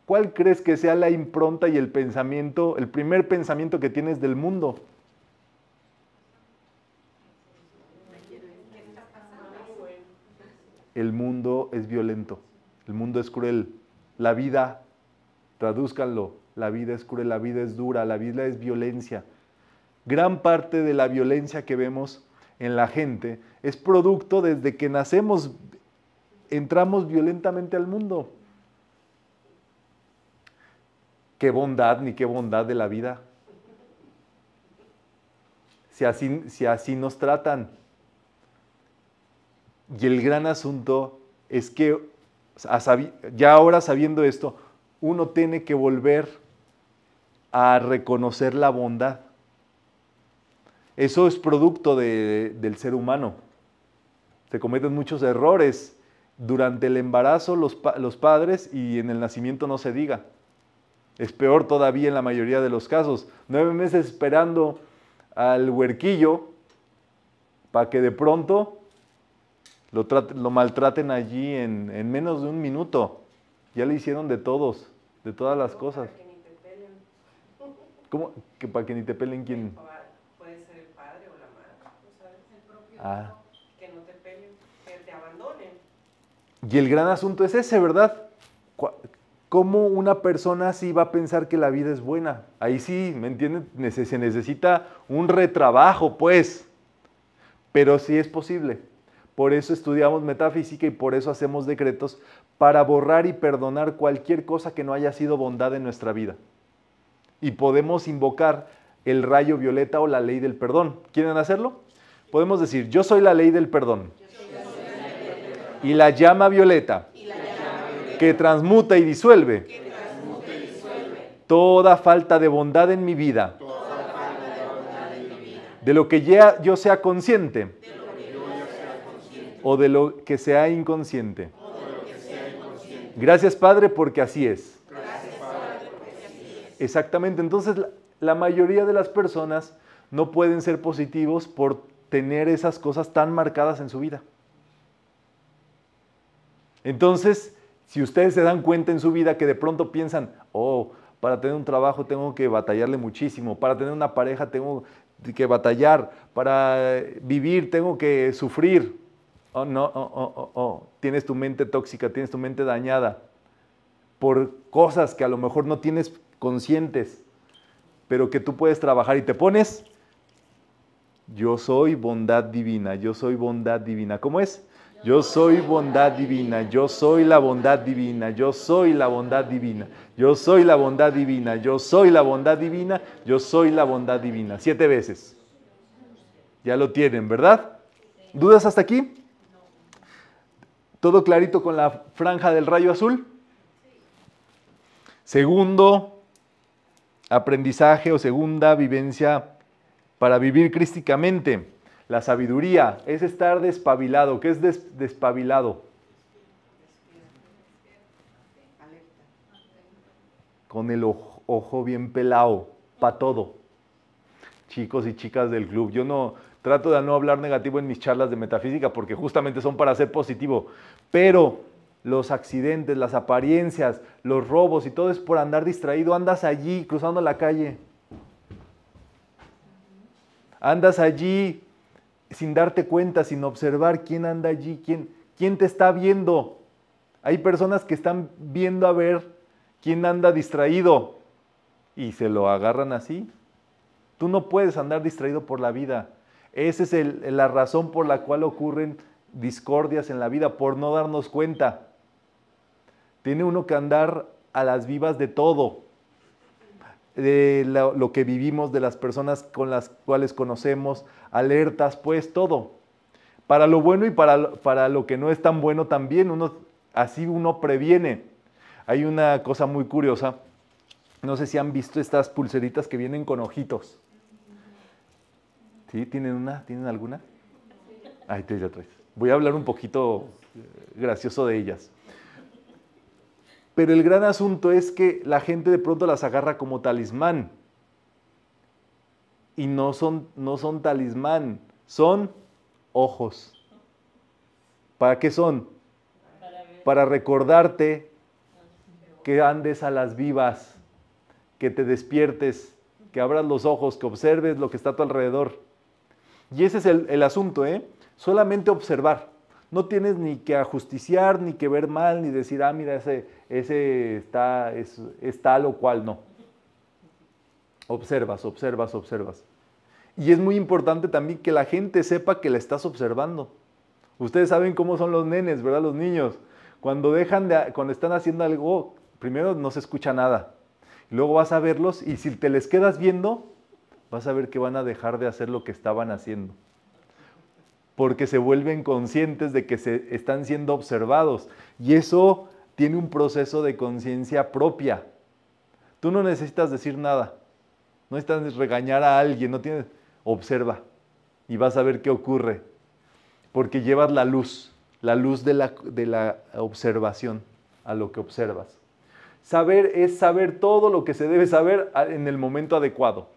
¿Cuál crees que sea la impronta y el pensamiento, el primer pensamiento que tienes del mundo? El mundo es violento, el mundo es cruel, la vida, tradúzcanlo, la vida es cruel, la vida es dura, la vida es violencia gran parte de la violencia que vemos en la gente es producto desde que nacemos, entramos violentamente al mundo. Qué bondad, ni qué bondad de la vida. Si así, si así nos tratan. Y el gran asunto es que ya ahora sabiendo esto, uno tiene que volver a reconocer la bondad eso es producto del ser humano. Se cometen muchos errores durante el embarazo los, padres y en el nacimiento no se diga. Es peor todavía en la mayoría de los casos. Nueve meses esperando al huerquillo para que de pronto lo, maltraten allí en, menos de un minuto. Ya le hicieron de todos, de todas las cosas. Para que ni te ¿Cómo? ¿Para que ni te pelen quién? Ah. Que no te que te abandonen. Y el gran asunto es ese, ¿verdad? ¿Cómo una persona así va a pensar que la vida es buena? Ahí sí, ¿me entienden? Se necesita un retrabajo, pues. Pero sí es posible. Por eso estudiamos metafísica y por eso hacemos decretos para borrar y perdonar cualquier cosa que no haya sido bondad en nuestra vida. Y podemos invocar el rayo violeta o la ley del perdón. ¿Quieren hacerlo? Podemos decir, yo soy la ley del perdón. Y la llama violeta que transmuta y disuelve toda falta de bondad en mi vida. De lo que yo sea consciente o de lo que sea inconsciente. Gracias Padre porque así es. Exactamente, entonces la mayoría de las personas no pueden ser positivos por tener esas cosas tan marcadas en su vida. Entonces, si ustedes se dan cuenta en su vida que de pronto piensan, oh, para tener un trabajo tengo que batallarle muchísimo, para tener una pareja tengo que batallar, para vivir tengo que sufrir. Oh, no, oh, oh, oh, tienes tu mente tóxica, tienes tu mente dañada por cosas que a lo mejor no tienes conscientes, pero que tú puedes trabajar y te pones yo soy bondad divina, yo soy bondad divina. ¿Cómo es? Yo soy bondad divina, yo soy la bondad divina, yo soy la bondad divina, yo soy la bondad divina, yo soy la bondad divina, yo soy la bondad divina. Siete veces. Ya lo tienen, ¿verdad? ¿Dudas hasta aquí? ¿Todo clarito con la franja del rayo azul? Segundo aprendizaje o segunda vivencia para vivir crísticamente. La sabiduría es estar despabilado. ¿Qué es despabilado? Con el ojo, bien pelado, para todo. Chicos y chicas del club, yo no trato de no hablar negativo en mis charlas de metafísica porque justamente son para ser positivo, pero los accidentes, las apariencias, los robos y todo es por andar distraído, andas allí cruzando la calle Andas allí sin darte cuenta, sin observar quién anda allí, quién, quién te está viendo. Hay personas que están viendo a ver quién anda distraído y se lo agarran así. Tú no puedes andar distraído por la vida. Esa es la razón por la cual ocurren discordias en la vida, por no darnos cuenta. Tiene uno que andar a las vivas de todo de lo, que vivimos, de las personas con las cuales conocemos, alertas, pues todo. Para lo bueno y para, para lo que no es tan bueno también, uno, así uno previene. Hay una cosa muy curiosa, no sé si han visto estas pulseritas que vienen con ojitos. ¿Sí? ¿Tienen una? ¿Tienen alguna? Ahí te ya traes. Voy a hablar un poquito eh, gracioso de ellas. Pero el gran asunto es que la gente de pronto las agarra como talismán. Y no son, no son talismán, son ojos. ¿Para qué son? Para recordarte que andes a las vivas, que te despiertes, que abras los ojos, que observes lo que está a tu alrededor. Y ese es el, el asunto, ¿eh? Solamente observar no tienes ni que ajusticiar, ni que ver mal, ni decir, ah, mira, ese, ese está, es, tal o cual, no. Observas, observas, observas. Y es muy importante también que la gente sepa que la estás observando. Ustedes saben cómo son los nenes, ¿verdad? Los niños. Cuando dejan cuando están haciendo algo, primero no se escucha nada. Luego vas a verlos y si te les quedas viendo, vas a ver que van a dejar de hacer lo que estaban haciendo porque se vuelven conscientes de que se están siendo observados. Y eso tiene un proceso de conciencia propia. Tú no necesitas decir nada, no necesitas regañar a alguien, no tienes... Observa y vas a ver qué ocurre, porque llevas la luz, la luz de la, de la observación a lo que observas. Saber es saber todo lo que se debe saber en el momento adecuado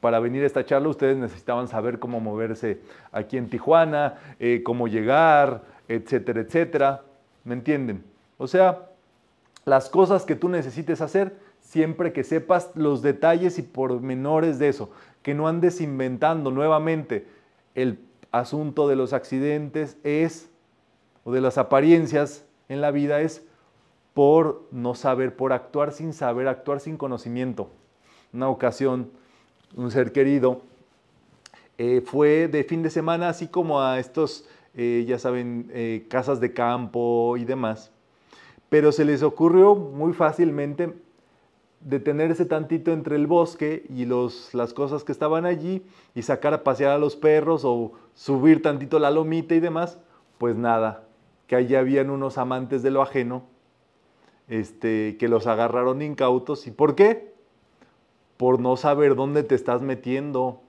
para venir a esta charla, ustedes necesitaban saber cómo moverse aquí en Tijuana, eh, cómo llegar, etcétera, etcétera. ¿Me entienden? O sea, las cosas que tú necesites hacer siempre que sepas los detalles y pormenores de eso, que no andes inventando nuevamente. El asunto de los accidentes es, o de las apariencias en la vida es por no saber, por actuar sin saber, actuar sin conocimiento. Una ocasión un ser querido, eh, fue de fin de semana, así como a estos, eh, ya saben, eh, casas de campo y demás. Pero se les ocurrió muy fácilmente detenerse tantito entre el bosque y los, las cosas que estaban allí y sacar a pasear a los perros o subir tantito la lomita y demás, pues nada, que allí habían unos amantes de lo ajeno este, que los agarraron incautos. ¿Y por qué? por no saber dónde te estás metiendo.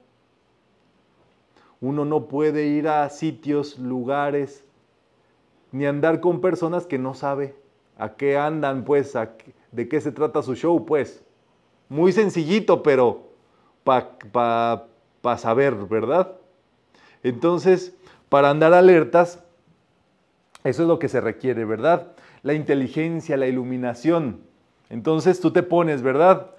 Uno no puede ir a sitios, lugares, ni andar con personas que no sabe a qué andan, pues, de qué se trata su show, pues. Muy sencillito, pero para saber, ¿verdad? Entonces, para andar alertas, eso es lo que se requiere, ¿verdad? La inteligencia, la iluminación. Entonces tú te pones, ¿verdad?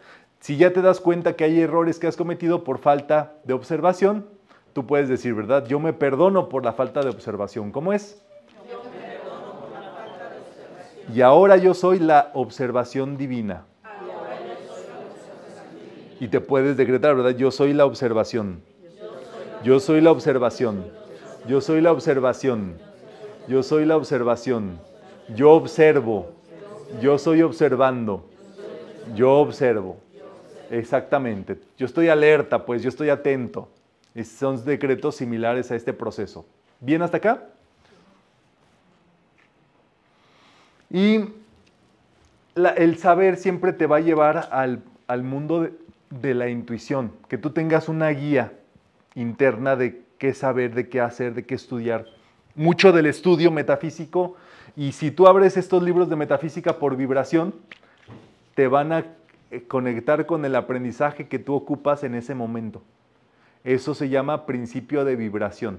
Si ya te das cuenta que hay errores que has cometido por falta de observación, tú puedes decir, ¿verdad? Yo me perdono por la falta de observación. ¿Cómo es? Yo me perdono por la falta de observación. Y ahora yo soy la observación divina. Y te puedes decretar, ¿verdad? Yo soy la observación. Yo soy la observación. Yo soy la observación. Yo soy la observación. Yo observo. Yo soy observando. Yo observo. Exactamente. Yo estoy alerta, pues yo estoy atento. son decretos similares a este proceso. ¿Bien hasta acá? Y el saber siempre te va a llevar al, mundo de la intuición, que tú tengas una guía interna de qué saber, de qué hacer, de qué estudiar. Mucho del estudio metafísico, y si tú abres estos libros de metafísica por vibración, te van a eh, conectar con el aprendizaje que tú ocupas en ese momento. Eso se llama principio de vibración.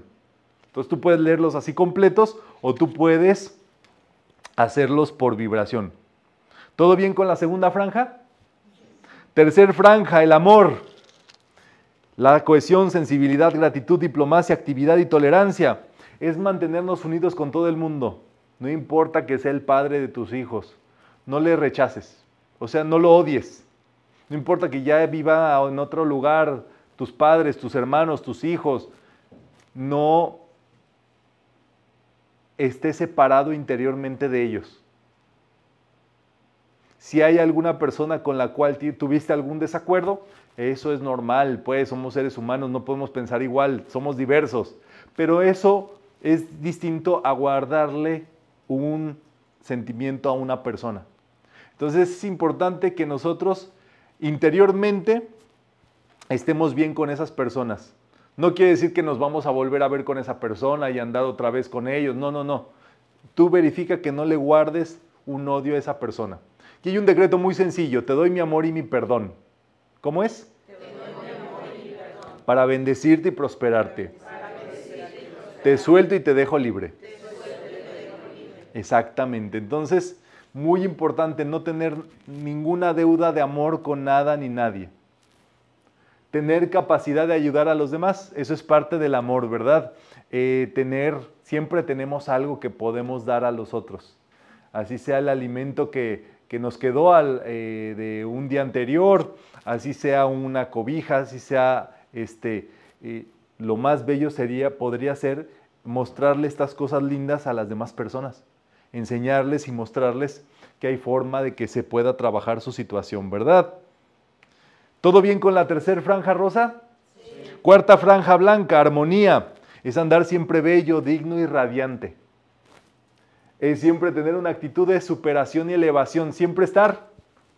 Entonces tú puedes leerlos así completos o tú puedes hacerlos por vibración. ¿Todo bien con la segunda franja? Tercer franja, el amor. La cohesión, sensibilidad, gratitud, diplomacia, actividad y tolerancia es mantenernos unidos con todo el mundo. No importa que sea el padre de tus hijos. No le rechaces. O sea, no lo odies. No importa que ya viva en otro lugar tus padres, tus hermanos, tus hijos. No esté separado interiormente de ellos. Si hay alguna persona con la cual tuviste algún desacuerdo, eso es normal, pues somos seres humanos, no podemos pensar igual, somos diversos. Pero eso es distinto a guardarle un sentimiento a una persona. Entonces es importante que nosotros interiormente estemos bien con esas personas. No quiere decir que nos vamos a volver a ver con esa persona y andar otra vez con ellos. No, no, no. Tú verifica que no le guardes un odio a esa persona. Aquí hay un decreto muy sencillo. Te doy mi amor y mi perdón. ¿Cómo es? Para bendecirte y prosperarte. Te suelto y te dejo libre. Te suelto y te dejo libre. Exactamente. Entonces, muy importante no tener ninguna deuda de amor con nada ni nadie. Tener capacidad de ayudar a los demás, eso es parte del amor, ¿verdad? Eh, tener, siempre tenemos algo que podemos dar a los otros. Así sea el alimento que, nos quedó eh, de un día anterior, así sea una cobija, así sea este, eh, lo más bello sería, podría ser mostrarle estas cosas lindas a las demás personas enseñarles y mostrarles que hay forma de que se pueda trabajar su situación, ¿verdad? ¿Todo bien con la tercera franja rosa? Sí. Cuarta franja blanca, armonía. Es andar siempre bello, digno y radiante. Es siempre tener una actitud de superación y elevación. Siempre estar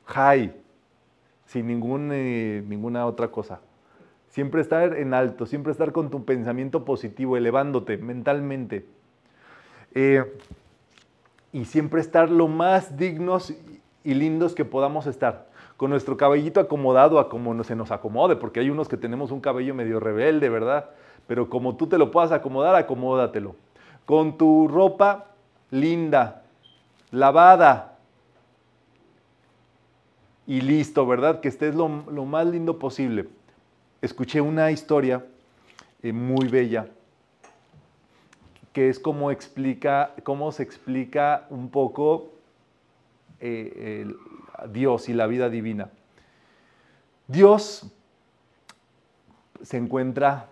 high, sin ningún, eh, ninguna otra cosa. Siempre estar en alto, siempre estar con tu pensamiento positivo, elevándote mentalmente. Eh, y siempre estar lo más dignos y lindos que podamos estar. Con nuestro cabellito acomodado a como se nos acomode, porque hay unos que tenemos un cabello medio rebelde, ¿verdad? Pero como tú te lo puedas acomodar, acomódatelo. Con tu ropa linda, lavada y listo, ¿verdad? Que estés lo, más lindo posible. Escuché una historia eh, muy bella que es como, explica, cómo se explica un poco eh, el, Dios y la vida divina. Dios se encuentra,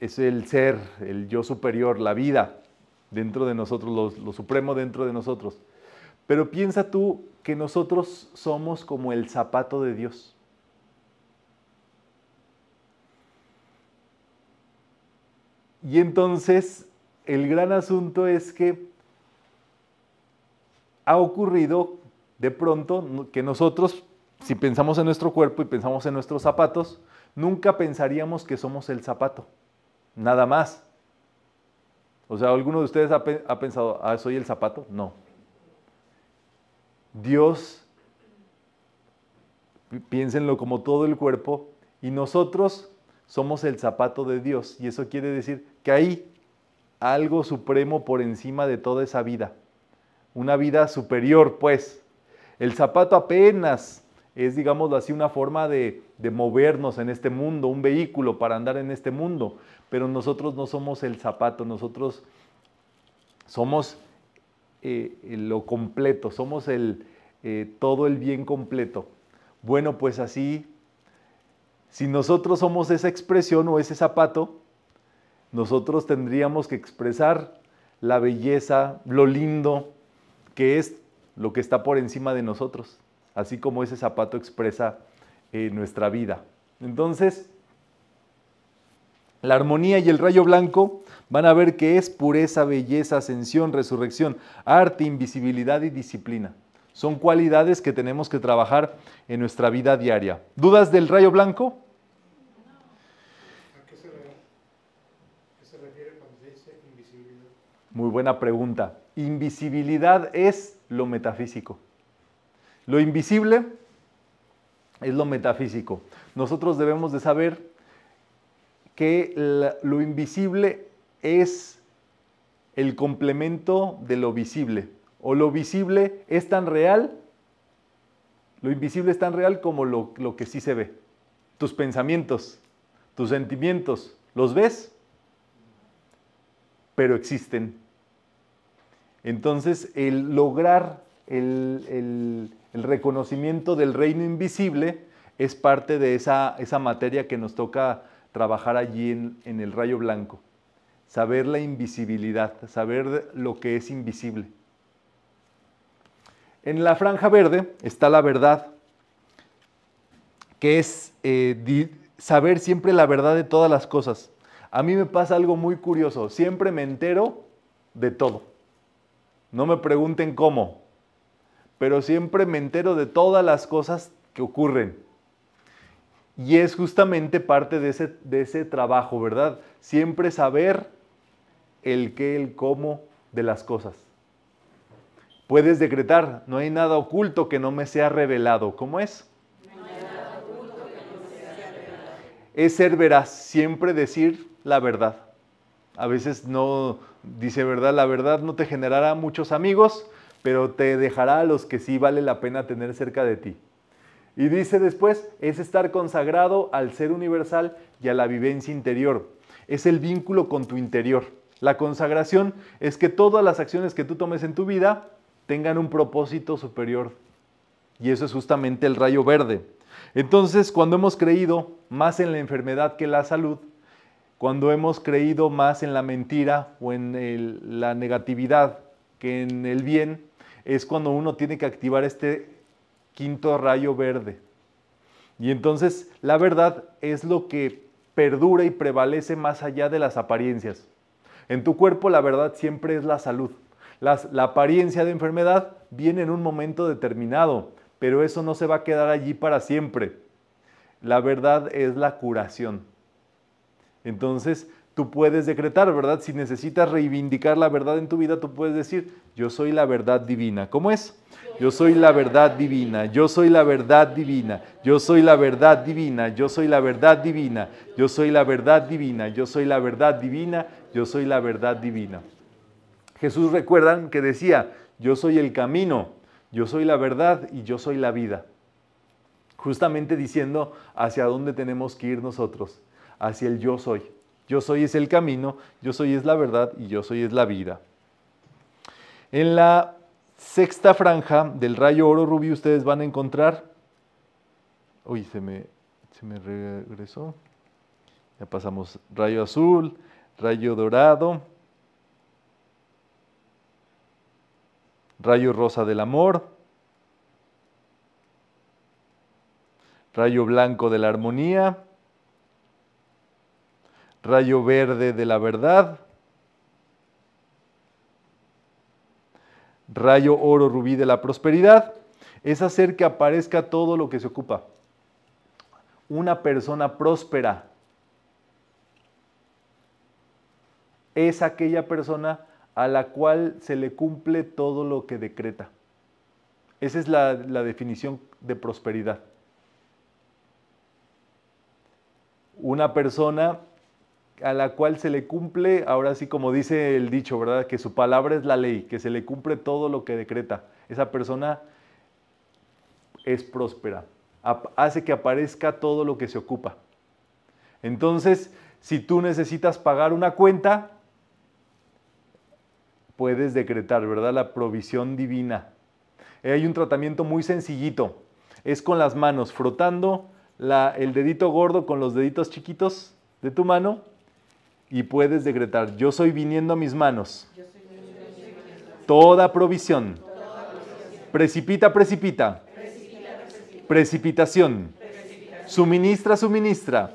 es el ser, el yo superior, la vida dentro de nosotros, lo supremo dentro de nosotros. Pero piensa tú que nosotros somos como el zapato de Dios. Y entonces el gran asunto es que ha ocurrido de pronto que nosotros, si pensamos en nuestro cuerpo y pensamos en nuestros zapatos, nunca pensaríamos que somos el zapato, nada más. O sea, ¿alguno de ustedes ha, pensado, ah, soy el zapato? No. Dios, piénsenlo como todo el cuerpo, y nosotros somos el zapato de Dios. Y eso quiere decir que ahí algo supremo por encima de toda esa vida. Una vida superior, pues. El zapato apenas es, digamos así, una forma de, movernos en este mundo, un vehículo para andar en este mundo. Pero nosotros no somos el zapato, nosotros somos eh, lo completo, somos el, eh, todo el bien completo. Bueno, pues así, si nosotros somos esa expresión o ese zapato, nosotros tendríamos que expresar la belleza, lo lindo, que es lo que está por encima de nosotros, así como ese zapato expresa eh, nuestra vida. Entonces, la armonía y el rayo blanco van a ver que es pureza, belleza, ascensión, resurrección, arte, invisibilidad y disciplina. Son cualidades que tenemos que trabajar en nuestra vida diaria. ¿Dudas del rayo blanco? Muy buena pregunta. Invisibilidad es lo metafísico. Lo invisible es lo metafísico. Nosotros debemos de saber que lo invisible es el complemento de lo visible. O lo visible es tan real, lo invisible es tan real como lo, lo que sí se ve. Tus pensamientos, tus sentimientos, ¿los ves? Pero existen entonces, el lograr el, reconocimiento del reino invisible es parte de esa, materia que nos toca trabajar allí en, el rayo blanco. Saber la invisibilidad, saber lo que es invisible. En la franja verde está la verdad, que es eh, saber siempre la verdad de todas las cosas. A mí me pasa algo muy curioso, siempre me entero de todo. No me pregunten cómo, pero siempre me entero de todas las cosas que ocurren. Y es justamente parte de ese, de ese trabajo, ¿verdad? Siempre saber el qué, el cómo de las cosas. Puedes decretar, no hay nada oculto que no me sea revelado. ¿Cómo es? No hay nada oculto que no sea revelado. Es ser veraz, siempre decir la verdad a veces no, dice verdad, la verdad no te generará muchos amigos, pero te dejará a los que sí vale la pena tener cerca de ti. Y dice después, es estar consagrado al ser universal y a la vivencia interior. Es el vínculo con tu interior. La consagración es que todas las acciones que tú tomes en tu vida tengan un propósito superior. Y eso es justamente el rayo verde. Entonces, cuando hemos creído más en la enfermedad que en la salud, cuando hemos creído más en la mentira o en la negatividad que en el bien, es cuando uno tiene que activar este quinto rayo verde. Y entonces la verdad es lo que perdura y prevalece más allá de las apariencias. En tu cuerpo la verdad siempre es la salud. la apariencia de enfermedad viene en un momento determinado, pero eso no se va a quedar allí para siempre. La verdad es la curación. Entonces, tú puedes decretar, ¿verdad? Si necesitas reivindicar la verdad en tu vida, tú puedes decir, yo soy la verdad divina. ¿Cómo es? Yo soy la verdad divina, yo soy la verdad divina, yo soy la verdad divina, yo soy la verdad divina, yo soy la verdad divina, yo soy la verdad divina, yo soy la verdad divina. Jesús recuerdan que decía, yo soy el camino, yo soy la verdad y yo soy la vida. Justamente diciendo hacia dónde tenemos que ir nosotros hacia el yo soy. Yo soy es el camino, yo soy es la verdad y yo soy es la vida. En la sexta franja del rayo oro rubí ustedes van a encontrar... Uy, se me, se me regresó. Ya pasamos rayo azul, rayo dorado, rayo rosa del amor, rayo blanco de la armonía, rayo verde de la verdad, rayo oro rubí de la prosperidad, es hacer que aparezca todo lo que se ocupa. Una persona próspera es aquella persona a la cual se le cumple todo lo que decreta. Esa es la, definición de prosperidad. Una persona a la cual se le cumple, ahora sí como dice el dicho, ¿verdad? Que su palabra es la ley, que se le cumple todo lo que decreta. Esa persona es próspera, hace que aparezca todo lo que se ocupa. Entonces, si tú necesitas pagar una cuenta, puedes decretar, ¿verdad? La provisión divina. Hay un tratamiento muy sencillito. Es con las manos, frotando el dedito gordo con los deditos chiquitos de tu mano y puedes decretar, yo soy viniendo a mis manos. Toda provisión. Precipita, precipita. Precipitación. Suministra, suministra.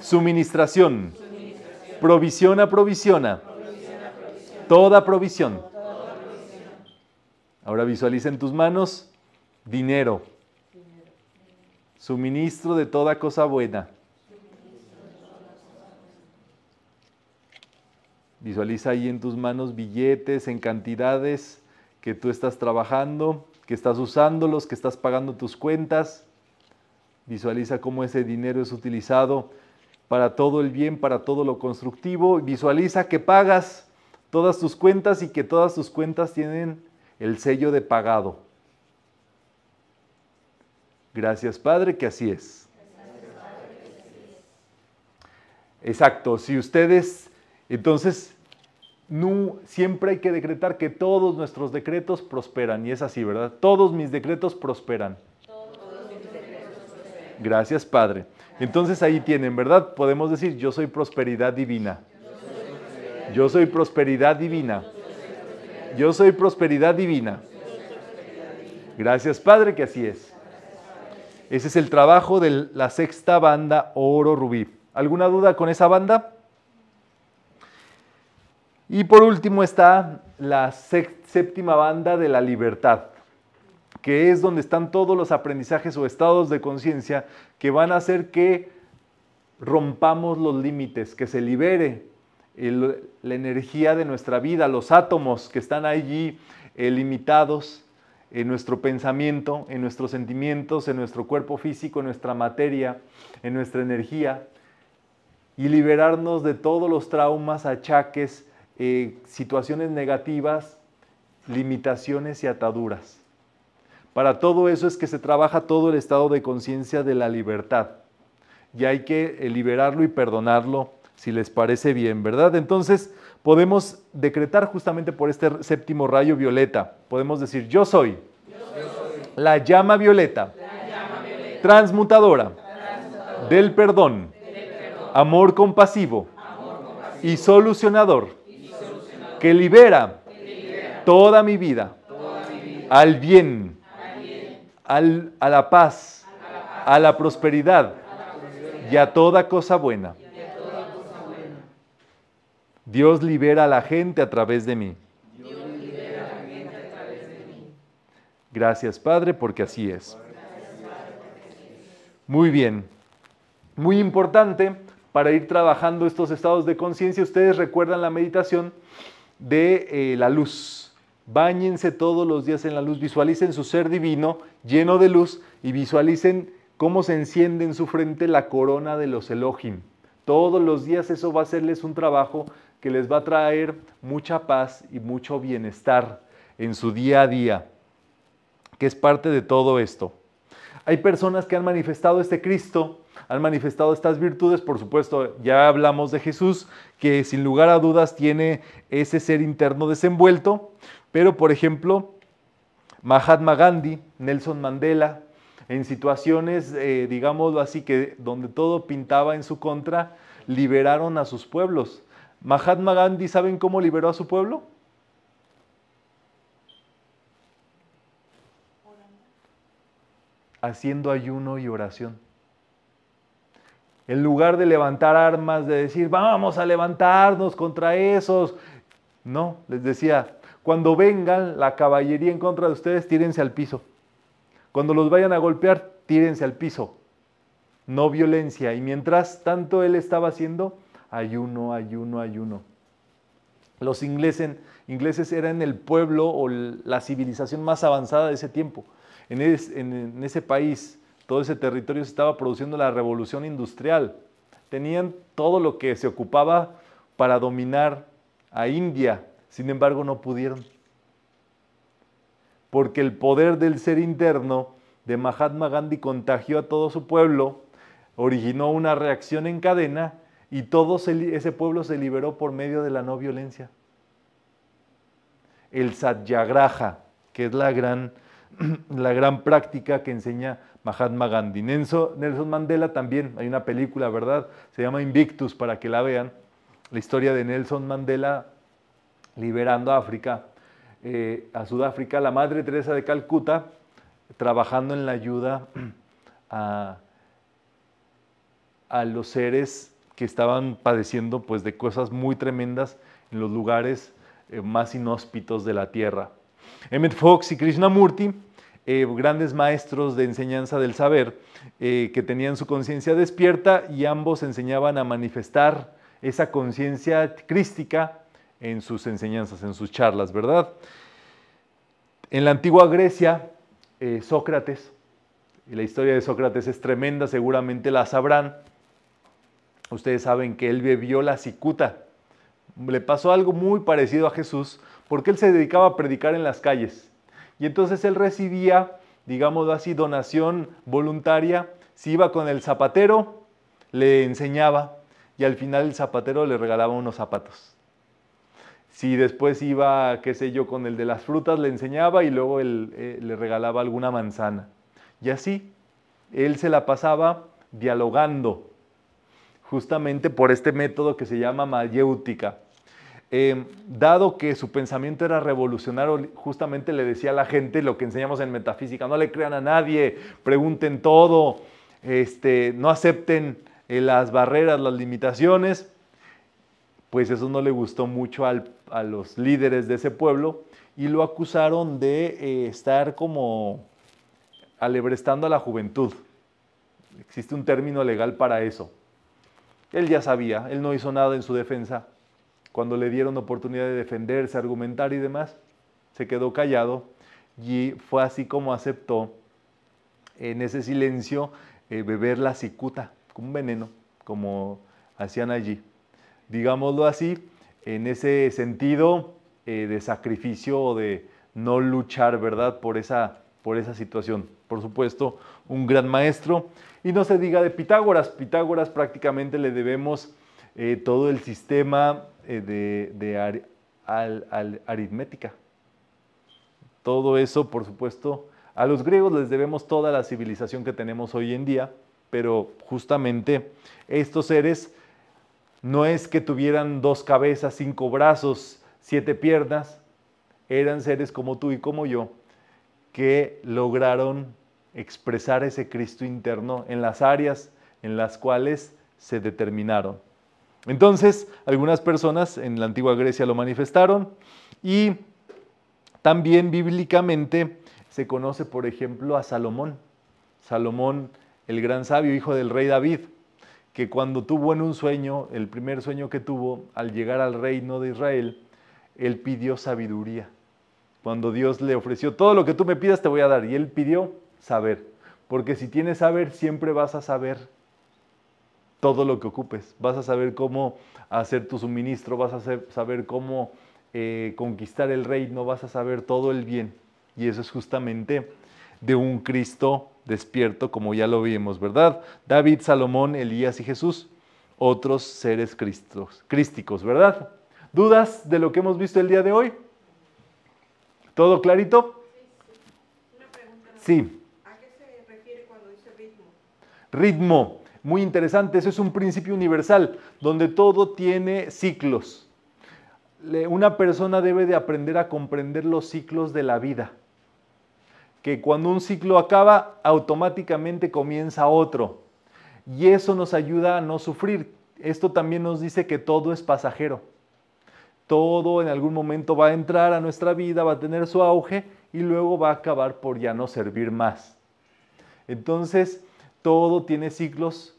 Suministración. Provisiona, provisiona. Toda provisión. Ahora visualiza en tus manos dinero. Suministro de toda cosa buena Visualiza ahí en tus manos billetes en cantidades que tú estás trabajando, que estás usándolos, que estás pagando tus cuentas. Visualiza cómo ese dinero es utilizado para todo el bien, para todo lo constructivo. Visualiza que pagas todas tus cuentas y que todas tus cuentas tienen el sello de pagado. Gracias Padre, que así es. Exacto, si ustedes entonces, siempre hay que decretar que todos nuestros decretos prosperan. Y es así, ¿verdad? Todos mis decretos prosperan. Todos mis decretos prosperan. Gracias, Padre. Entonces ahí tienen, ¿verdad? Podemos decir, yo soy prosperidad divina. Yo soy prosperidad divina. Yo soy prosperidad divina. Gracias Padre que así es. Ese es el trabajo de la sexta banda Oro Rubí. ¿Alguna duda con esa banda? Y por último está la séptima banda de la libertad, que es donde están todos los aprendizajes o estados de conciencia que van a hacer que rompamos los límites, que se libere la energía de nuestra vida, los átomos que están allí eh, limitados en nuestro pensamiento, en nuestros sentimientos, en nuestro cuerpo físico, en nuestra materia, en nuestra energía, y liberarnos de todos los traumas, achaques, eh, situaciones negativas, limitaciones y ataduras. Para todo eso es que se trabaja todo el estado de conciencia de la libertad. Y hay que eh, liberarlo y perdonarlo si les parece bien, ¿verdad? Entonces podemos decretar justamente por este séptimo rayo violeta. Podemos decir, yo soy, La, llama violeta, transmutadora, Del, perdón, amor compasivo. y solucionador que libera, toda, mi vida, al bien, a, la paz, a la prosperidad, y a toda cosa buena. Dios libera a la gente a través de mí. Dios libera a la gente a través de mí. Gracias, Padre, porque así es. Muy bien. Muy importante para ir trabajando estos estados de conciencia. Ustedes recuerdan la meditación de eh, la luz. Báñense todos los días en la luz, visualicen su ser divino lleno de luz y visualicen cómo se enciende en su frente la corona de los Elohim. Todos los días eso va a hacerles un trabajo que les va a traer mucha paz y mucho bienestar en su día a día, que es parte de todo esto. Hay personas que han manifestado este Cristo han manifestado estas virtudes. Por supuesto, ya hablamos de Jesús, que sin lugar a dudas tiene ese ser interno desenvuelto, pero por ejemplo, Mahatma Gandhi, Nelson Mandela, en situaciones, eh, digamos así, que donde todo pintaba en su contra, liberaron a sus pueblos. Mahatma Gandhi, ¿saben cómo liberó a su pueblo? Haciendo ayuno y oración. En lugar de levantar armas, de decir, vamos a levantarnos contra esos. No, les decía, cuando vengan la caballería en contra de ustedes, tírense al piso. Cuando los vayan a golpear, tírense al piso. No violencia. Y mientras tanto él estaba haciendo ayuno, ayuno, ayuno. Los ingleses, ingleses eran el pueblo o la civilización más avanzada de ese tiempo. en ese país todo ese territorio se estaba produciendo la revolución industrial. Tenían todo lo que se ocupaba para dominar a India, sin embargo no pudieron. Porque el poder del ser interno de Mahatma Gandhi contagió a todo su pueblo, originó una reacción en cadena y todo ese pueblo se liberó por medio de la no violencia. El satyagraha, que es la gran, la gran práctica que enseña Mahatma Gandhi. Nelson Mandela también, hay una película, ¿verdad? Se llama Invictus para que la vean. La historia de Nelson Mandela liberando a África, eh, a Sudáfrica, la Madre Teresa de Calcuta, trabajando en la ayuda a, los seres que estaban padeciendo pues, de cosas muy tremendas en los lugares eh, más inhóspitos de la tierra. Emmett Fox y Krishnamurti eh, grandes maestros de enseñanza del saber eh, que tenían su conciencia despierta y ambos enseñaban a manifestar esa conciencia crística en sus enseñanzas, en sus charlas, ¿verdad? En la antigua Grecia, eh, Sócrates, y la historia de Sócrates es tremenda, seguramente la sabrán, ustedes saben que él bebió la cicuta, le pasó algo muy parecido a Jesús, porque él se dedicaba a predicar en las calles y entonces él recibía, digamos así, donación voluntaria. Si iba con el zapatero, le enseñaba y al final el zapatero le regalaba unos zapatos. Si después iba, qué sé yo, con el de las frutas, le enseñaba y luego él, eh, le regalaba alguna manzana. Y así, él se la pasaba dialogando, justamente por este método que se llama mayéutica Em, dado que su pensamiento era revolucionario, justamente le decía a la gente lo que enseñamos en metafísica, no le crean a nadie, pregunten todo, este, no acepten eh, las barreras, las limitaciones, pues eso no le gustó mucho a los líderes de ese pueblo y lo acusaron de eh, estar como alebrestando a la juventud. Existe un término legal para eso. Él ya sabía, él no hizo nada en su defensa cuando le dieron oportunidad de defenderse, argumentar y demás, se quedó callado y fue así como aceptó en ese silencio eh, beber la cicuta, un veneno, como hacían allí. Digámoslo así, en ese sentido eh, de sacrificio o de no luchar, ¿verdad? Por esa, por esa situación. Por supuesto, un gran maestro. Y no se diga de Pitágoras. Pitágoras prácticamente le debemos eh, todo el sistema eh, de, aritmética. Todo eso, por supuesto, a los griegos les debemos toda la civilización que tenemos hoy en día, pero justamente estos seres no es que tuvieran dos cabezas, cinco brazos, siete piernas, eran seres como tú y como yo, que lograron expresar ese Cristo interno en las áreas en las cuales se determinaron. Entonces, algunas personas en la antigua Grecia lo manifestaron y también bíblicamente se conoce, por ejemplo, a Salomón. Salomón, el gran sabio, hijo del rey David, que cuando tuvo en un sueño, el primer sueño que tuvo al llegar al reino de Israel, él pidió sabiduría. Cuando Dios le ofreció, todo lo que tú me pidas te voy a dar, y él pidió saber, porque si tienes saber, siempre vas a saber todo lo que ocupes. Vas a saber cómo hacer tu suministro, vas a saber cómo eh, conquistar el reino, vas a saber todo el bien. Y eso es justamente de un Cristo despierto, como ya lo vimos, ¿verdad? David, Salomón, Elías y Jesús, otros seres crísticos, ¿verdad? ¿Dudas de lo que hemos visto el día de hoy? ¿Todo clarito? Sí. ¿A qué se refiere cuando dice ritmo? Ritmo muy interesante, eso es un principio universal, donde todo tiene ciclos. Una persona debe de aprender a comprender los ciclos de la vida, que cuando un ciclo acaba, automáticamente comienza otro. Y eso nos ayuda a no sufrir. Esto también nos dice que todo es pasajero. Todo en algún momento va a entrar a nuestra vida, va a tener su auge y luego va a acabar por ya no servir más. Entonces, todo tiene ciclos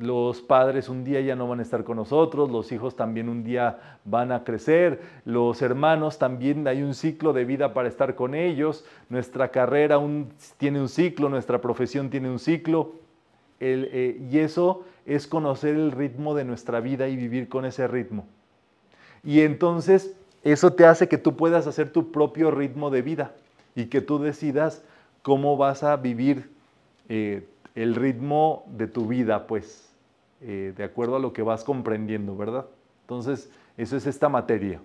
los padres un día ya no van a estar con nosotros, los hijos también un día van a crecer, los hermanos también hay un ciclo de vida para estar con ellos, nuestra carrera tiene un ciclo, nuestra profesión tiene un ciclo, eh, y eso es conocer el ritmo de nuestra vida y vivir con ese ritmo. Y entonces eso te hace que tú puedas hacer tu propio ritmo de vida y que tú decidas cómo vas a vivir eh, el ritmo de tu vida, pues. Eh, de acuerdo a lo que vas comprendiendo, ¿verdad? Entonces, eso es esta materia.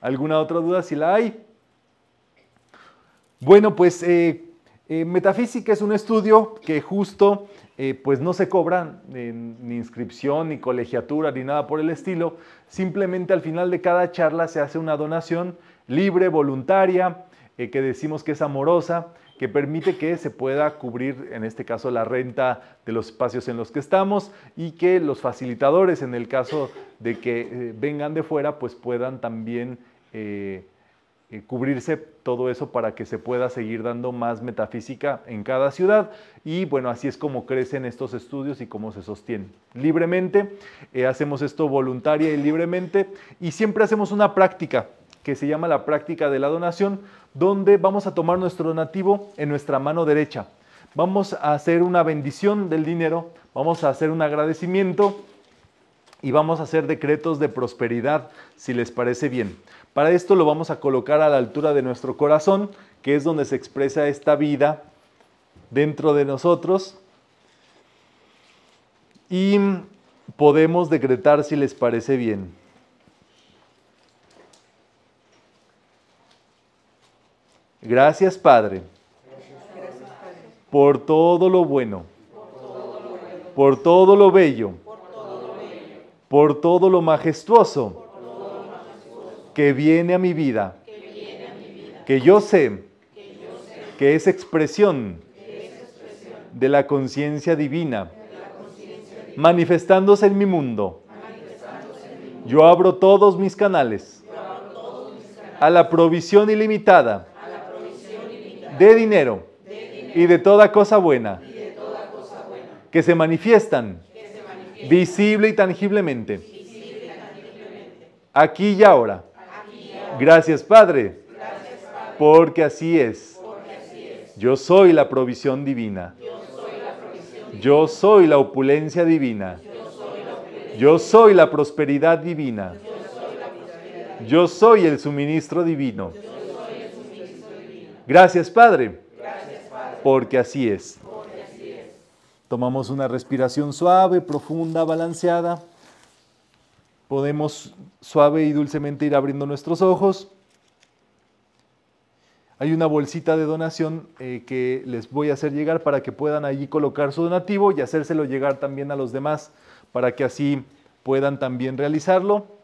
¿Alguna otra duda si la hay? Bueno, pues eh, eh, metafísica es un estudio que justo pues no se cobran ni inscripción, ni colegiatura, ni nada por el estilo. Simplemente al final de cada charla se hace una donación libre, voluntaria, que decimos que es amorosa, que permite que se pueda cubrir, en este caso, la renta de los espacios en los que estamos y que los facilitadores, en el caso de que eh, vengan de fuera, pues puedan también eh, eh, cubrirse todo eso para que se pueda seguir dando más metafísica en cada ciudad. Y bueno, así es como crecen estos estudios y cómo se sostienen. Libremente, hacemos esto voluntaria y libremente y siempre hacemos una práctica que se llama la práctica de la donación, donde vamos a tomar nuestro donativo en nuestra mano derecha. Vamos a hacer una bendición del dinero, vamos a hacer un agradecimiento y vamos a hacer decretos de prosperidad, si les parece bien. Para esto lo vamos a colocar a la altura de nuestro corazón, que es donde se expresa esta vida dentro de nosotros. Y podemos decretar si les parece bien. Gracias Padre, por todo lo bueno, por todo lo bello, por todo lo majestuoso que viene a mi vida, que yo sé que es expresión de la conciencia divina, manifestándose en mi mundo. Yo abro todos mis canales a la provisión ilimitada de dinero, y, de toda cosa buena, que se manifiestan, visible, y tangiblemente, aquí y ahora. Gracias, Padre, porque así es. Yo, soy la provisión divina. Yo soy la opulencia divina. Yo soy la, prosperidad divina. Yo soy, el suministro divino. Gracias, Padre. Gracias, Porque así es. Tomamos una respiración suave, profunda, balanceada. Podemos suave y dulcemente ir abriendo nuestros ojos. Hay una bolsita de donación eh, que les voy a hacer llegar para que puedan allí colocar su donativo y hacérselo llegar también a los demás para que así puedan también realizarlo.